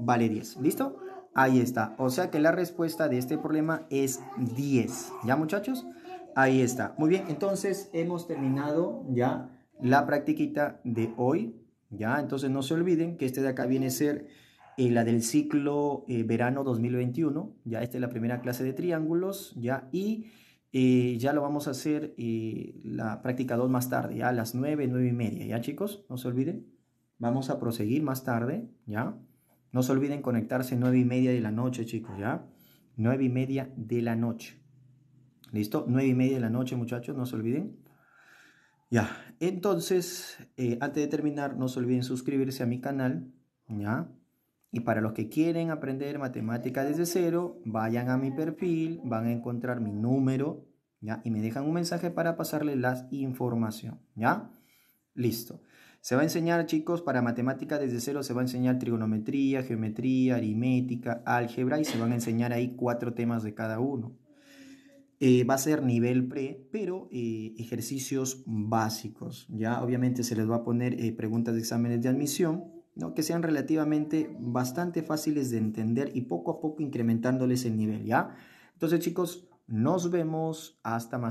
Vale 10. ¿Listo? Ahí está. O sea que la respuesta de este problema es 10. ¿Ya, muchachos? Ahí está. Muy bien. Entonces, hemos terminado ya la practiquita de hoy. ¿ya? Entonces no se olviden que este de acá viene a ser eh, la del ciclo eh, verano 2021, ya esta es la primera clase de triángulos, ¿ya? Y eh, ya lo vamos a hacer la práctica 2 más tarde, ya a las 9, 9 y media, ¿ya chicos? No se olviden. Vamos a proseguir más tarde, ¿ya? No se olviden conectarse 9 y media de la noche, chicos, ¿ya? 9 y media de la noche. ¿Listo? 9 y media de la noche, muchachos, no se olviden. Ya, entonces, eh, antes de terminar, no se olviden suscribirse a mi canal, ¿ya? Y para los que quieren aprender matemática desde cero, vayan a mi perfil, van a encontrar mi número, ¿ya? Y me dejan un mensaje para pasarles la información, ¿ya? Listo. Se va a enseñar, chicos, para matemática desde cero se va a enseñar trigonometría, geometría, aritmética, álgebra y se van a enseñar ahí cuatro temas de cada uno. Eh, va a ser nivel pre, pero eh, ejercicios básicos. Ya obviamente se les va a poner eh, preguntas de exámenes de admisión, ¿no? que sean relativamente bastante fáciles de entender y poco a poco incrementándoles el nivel. ¿ya? Entonces chicos, nos vemos hasta más.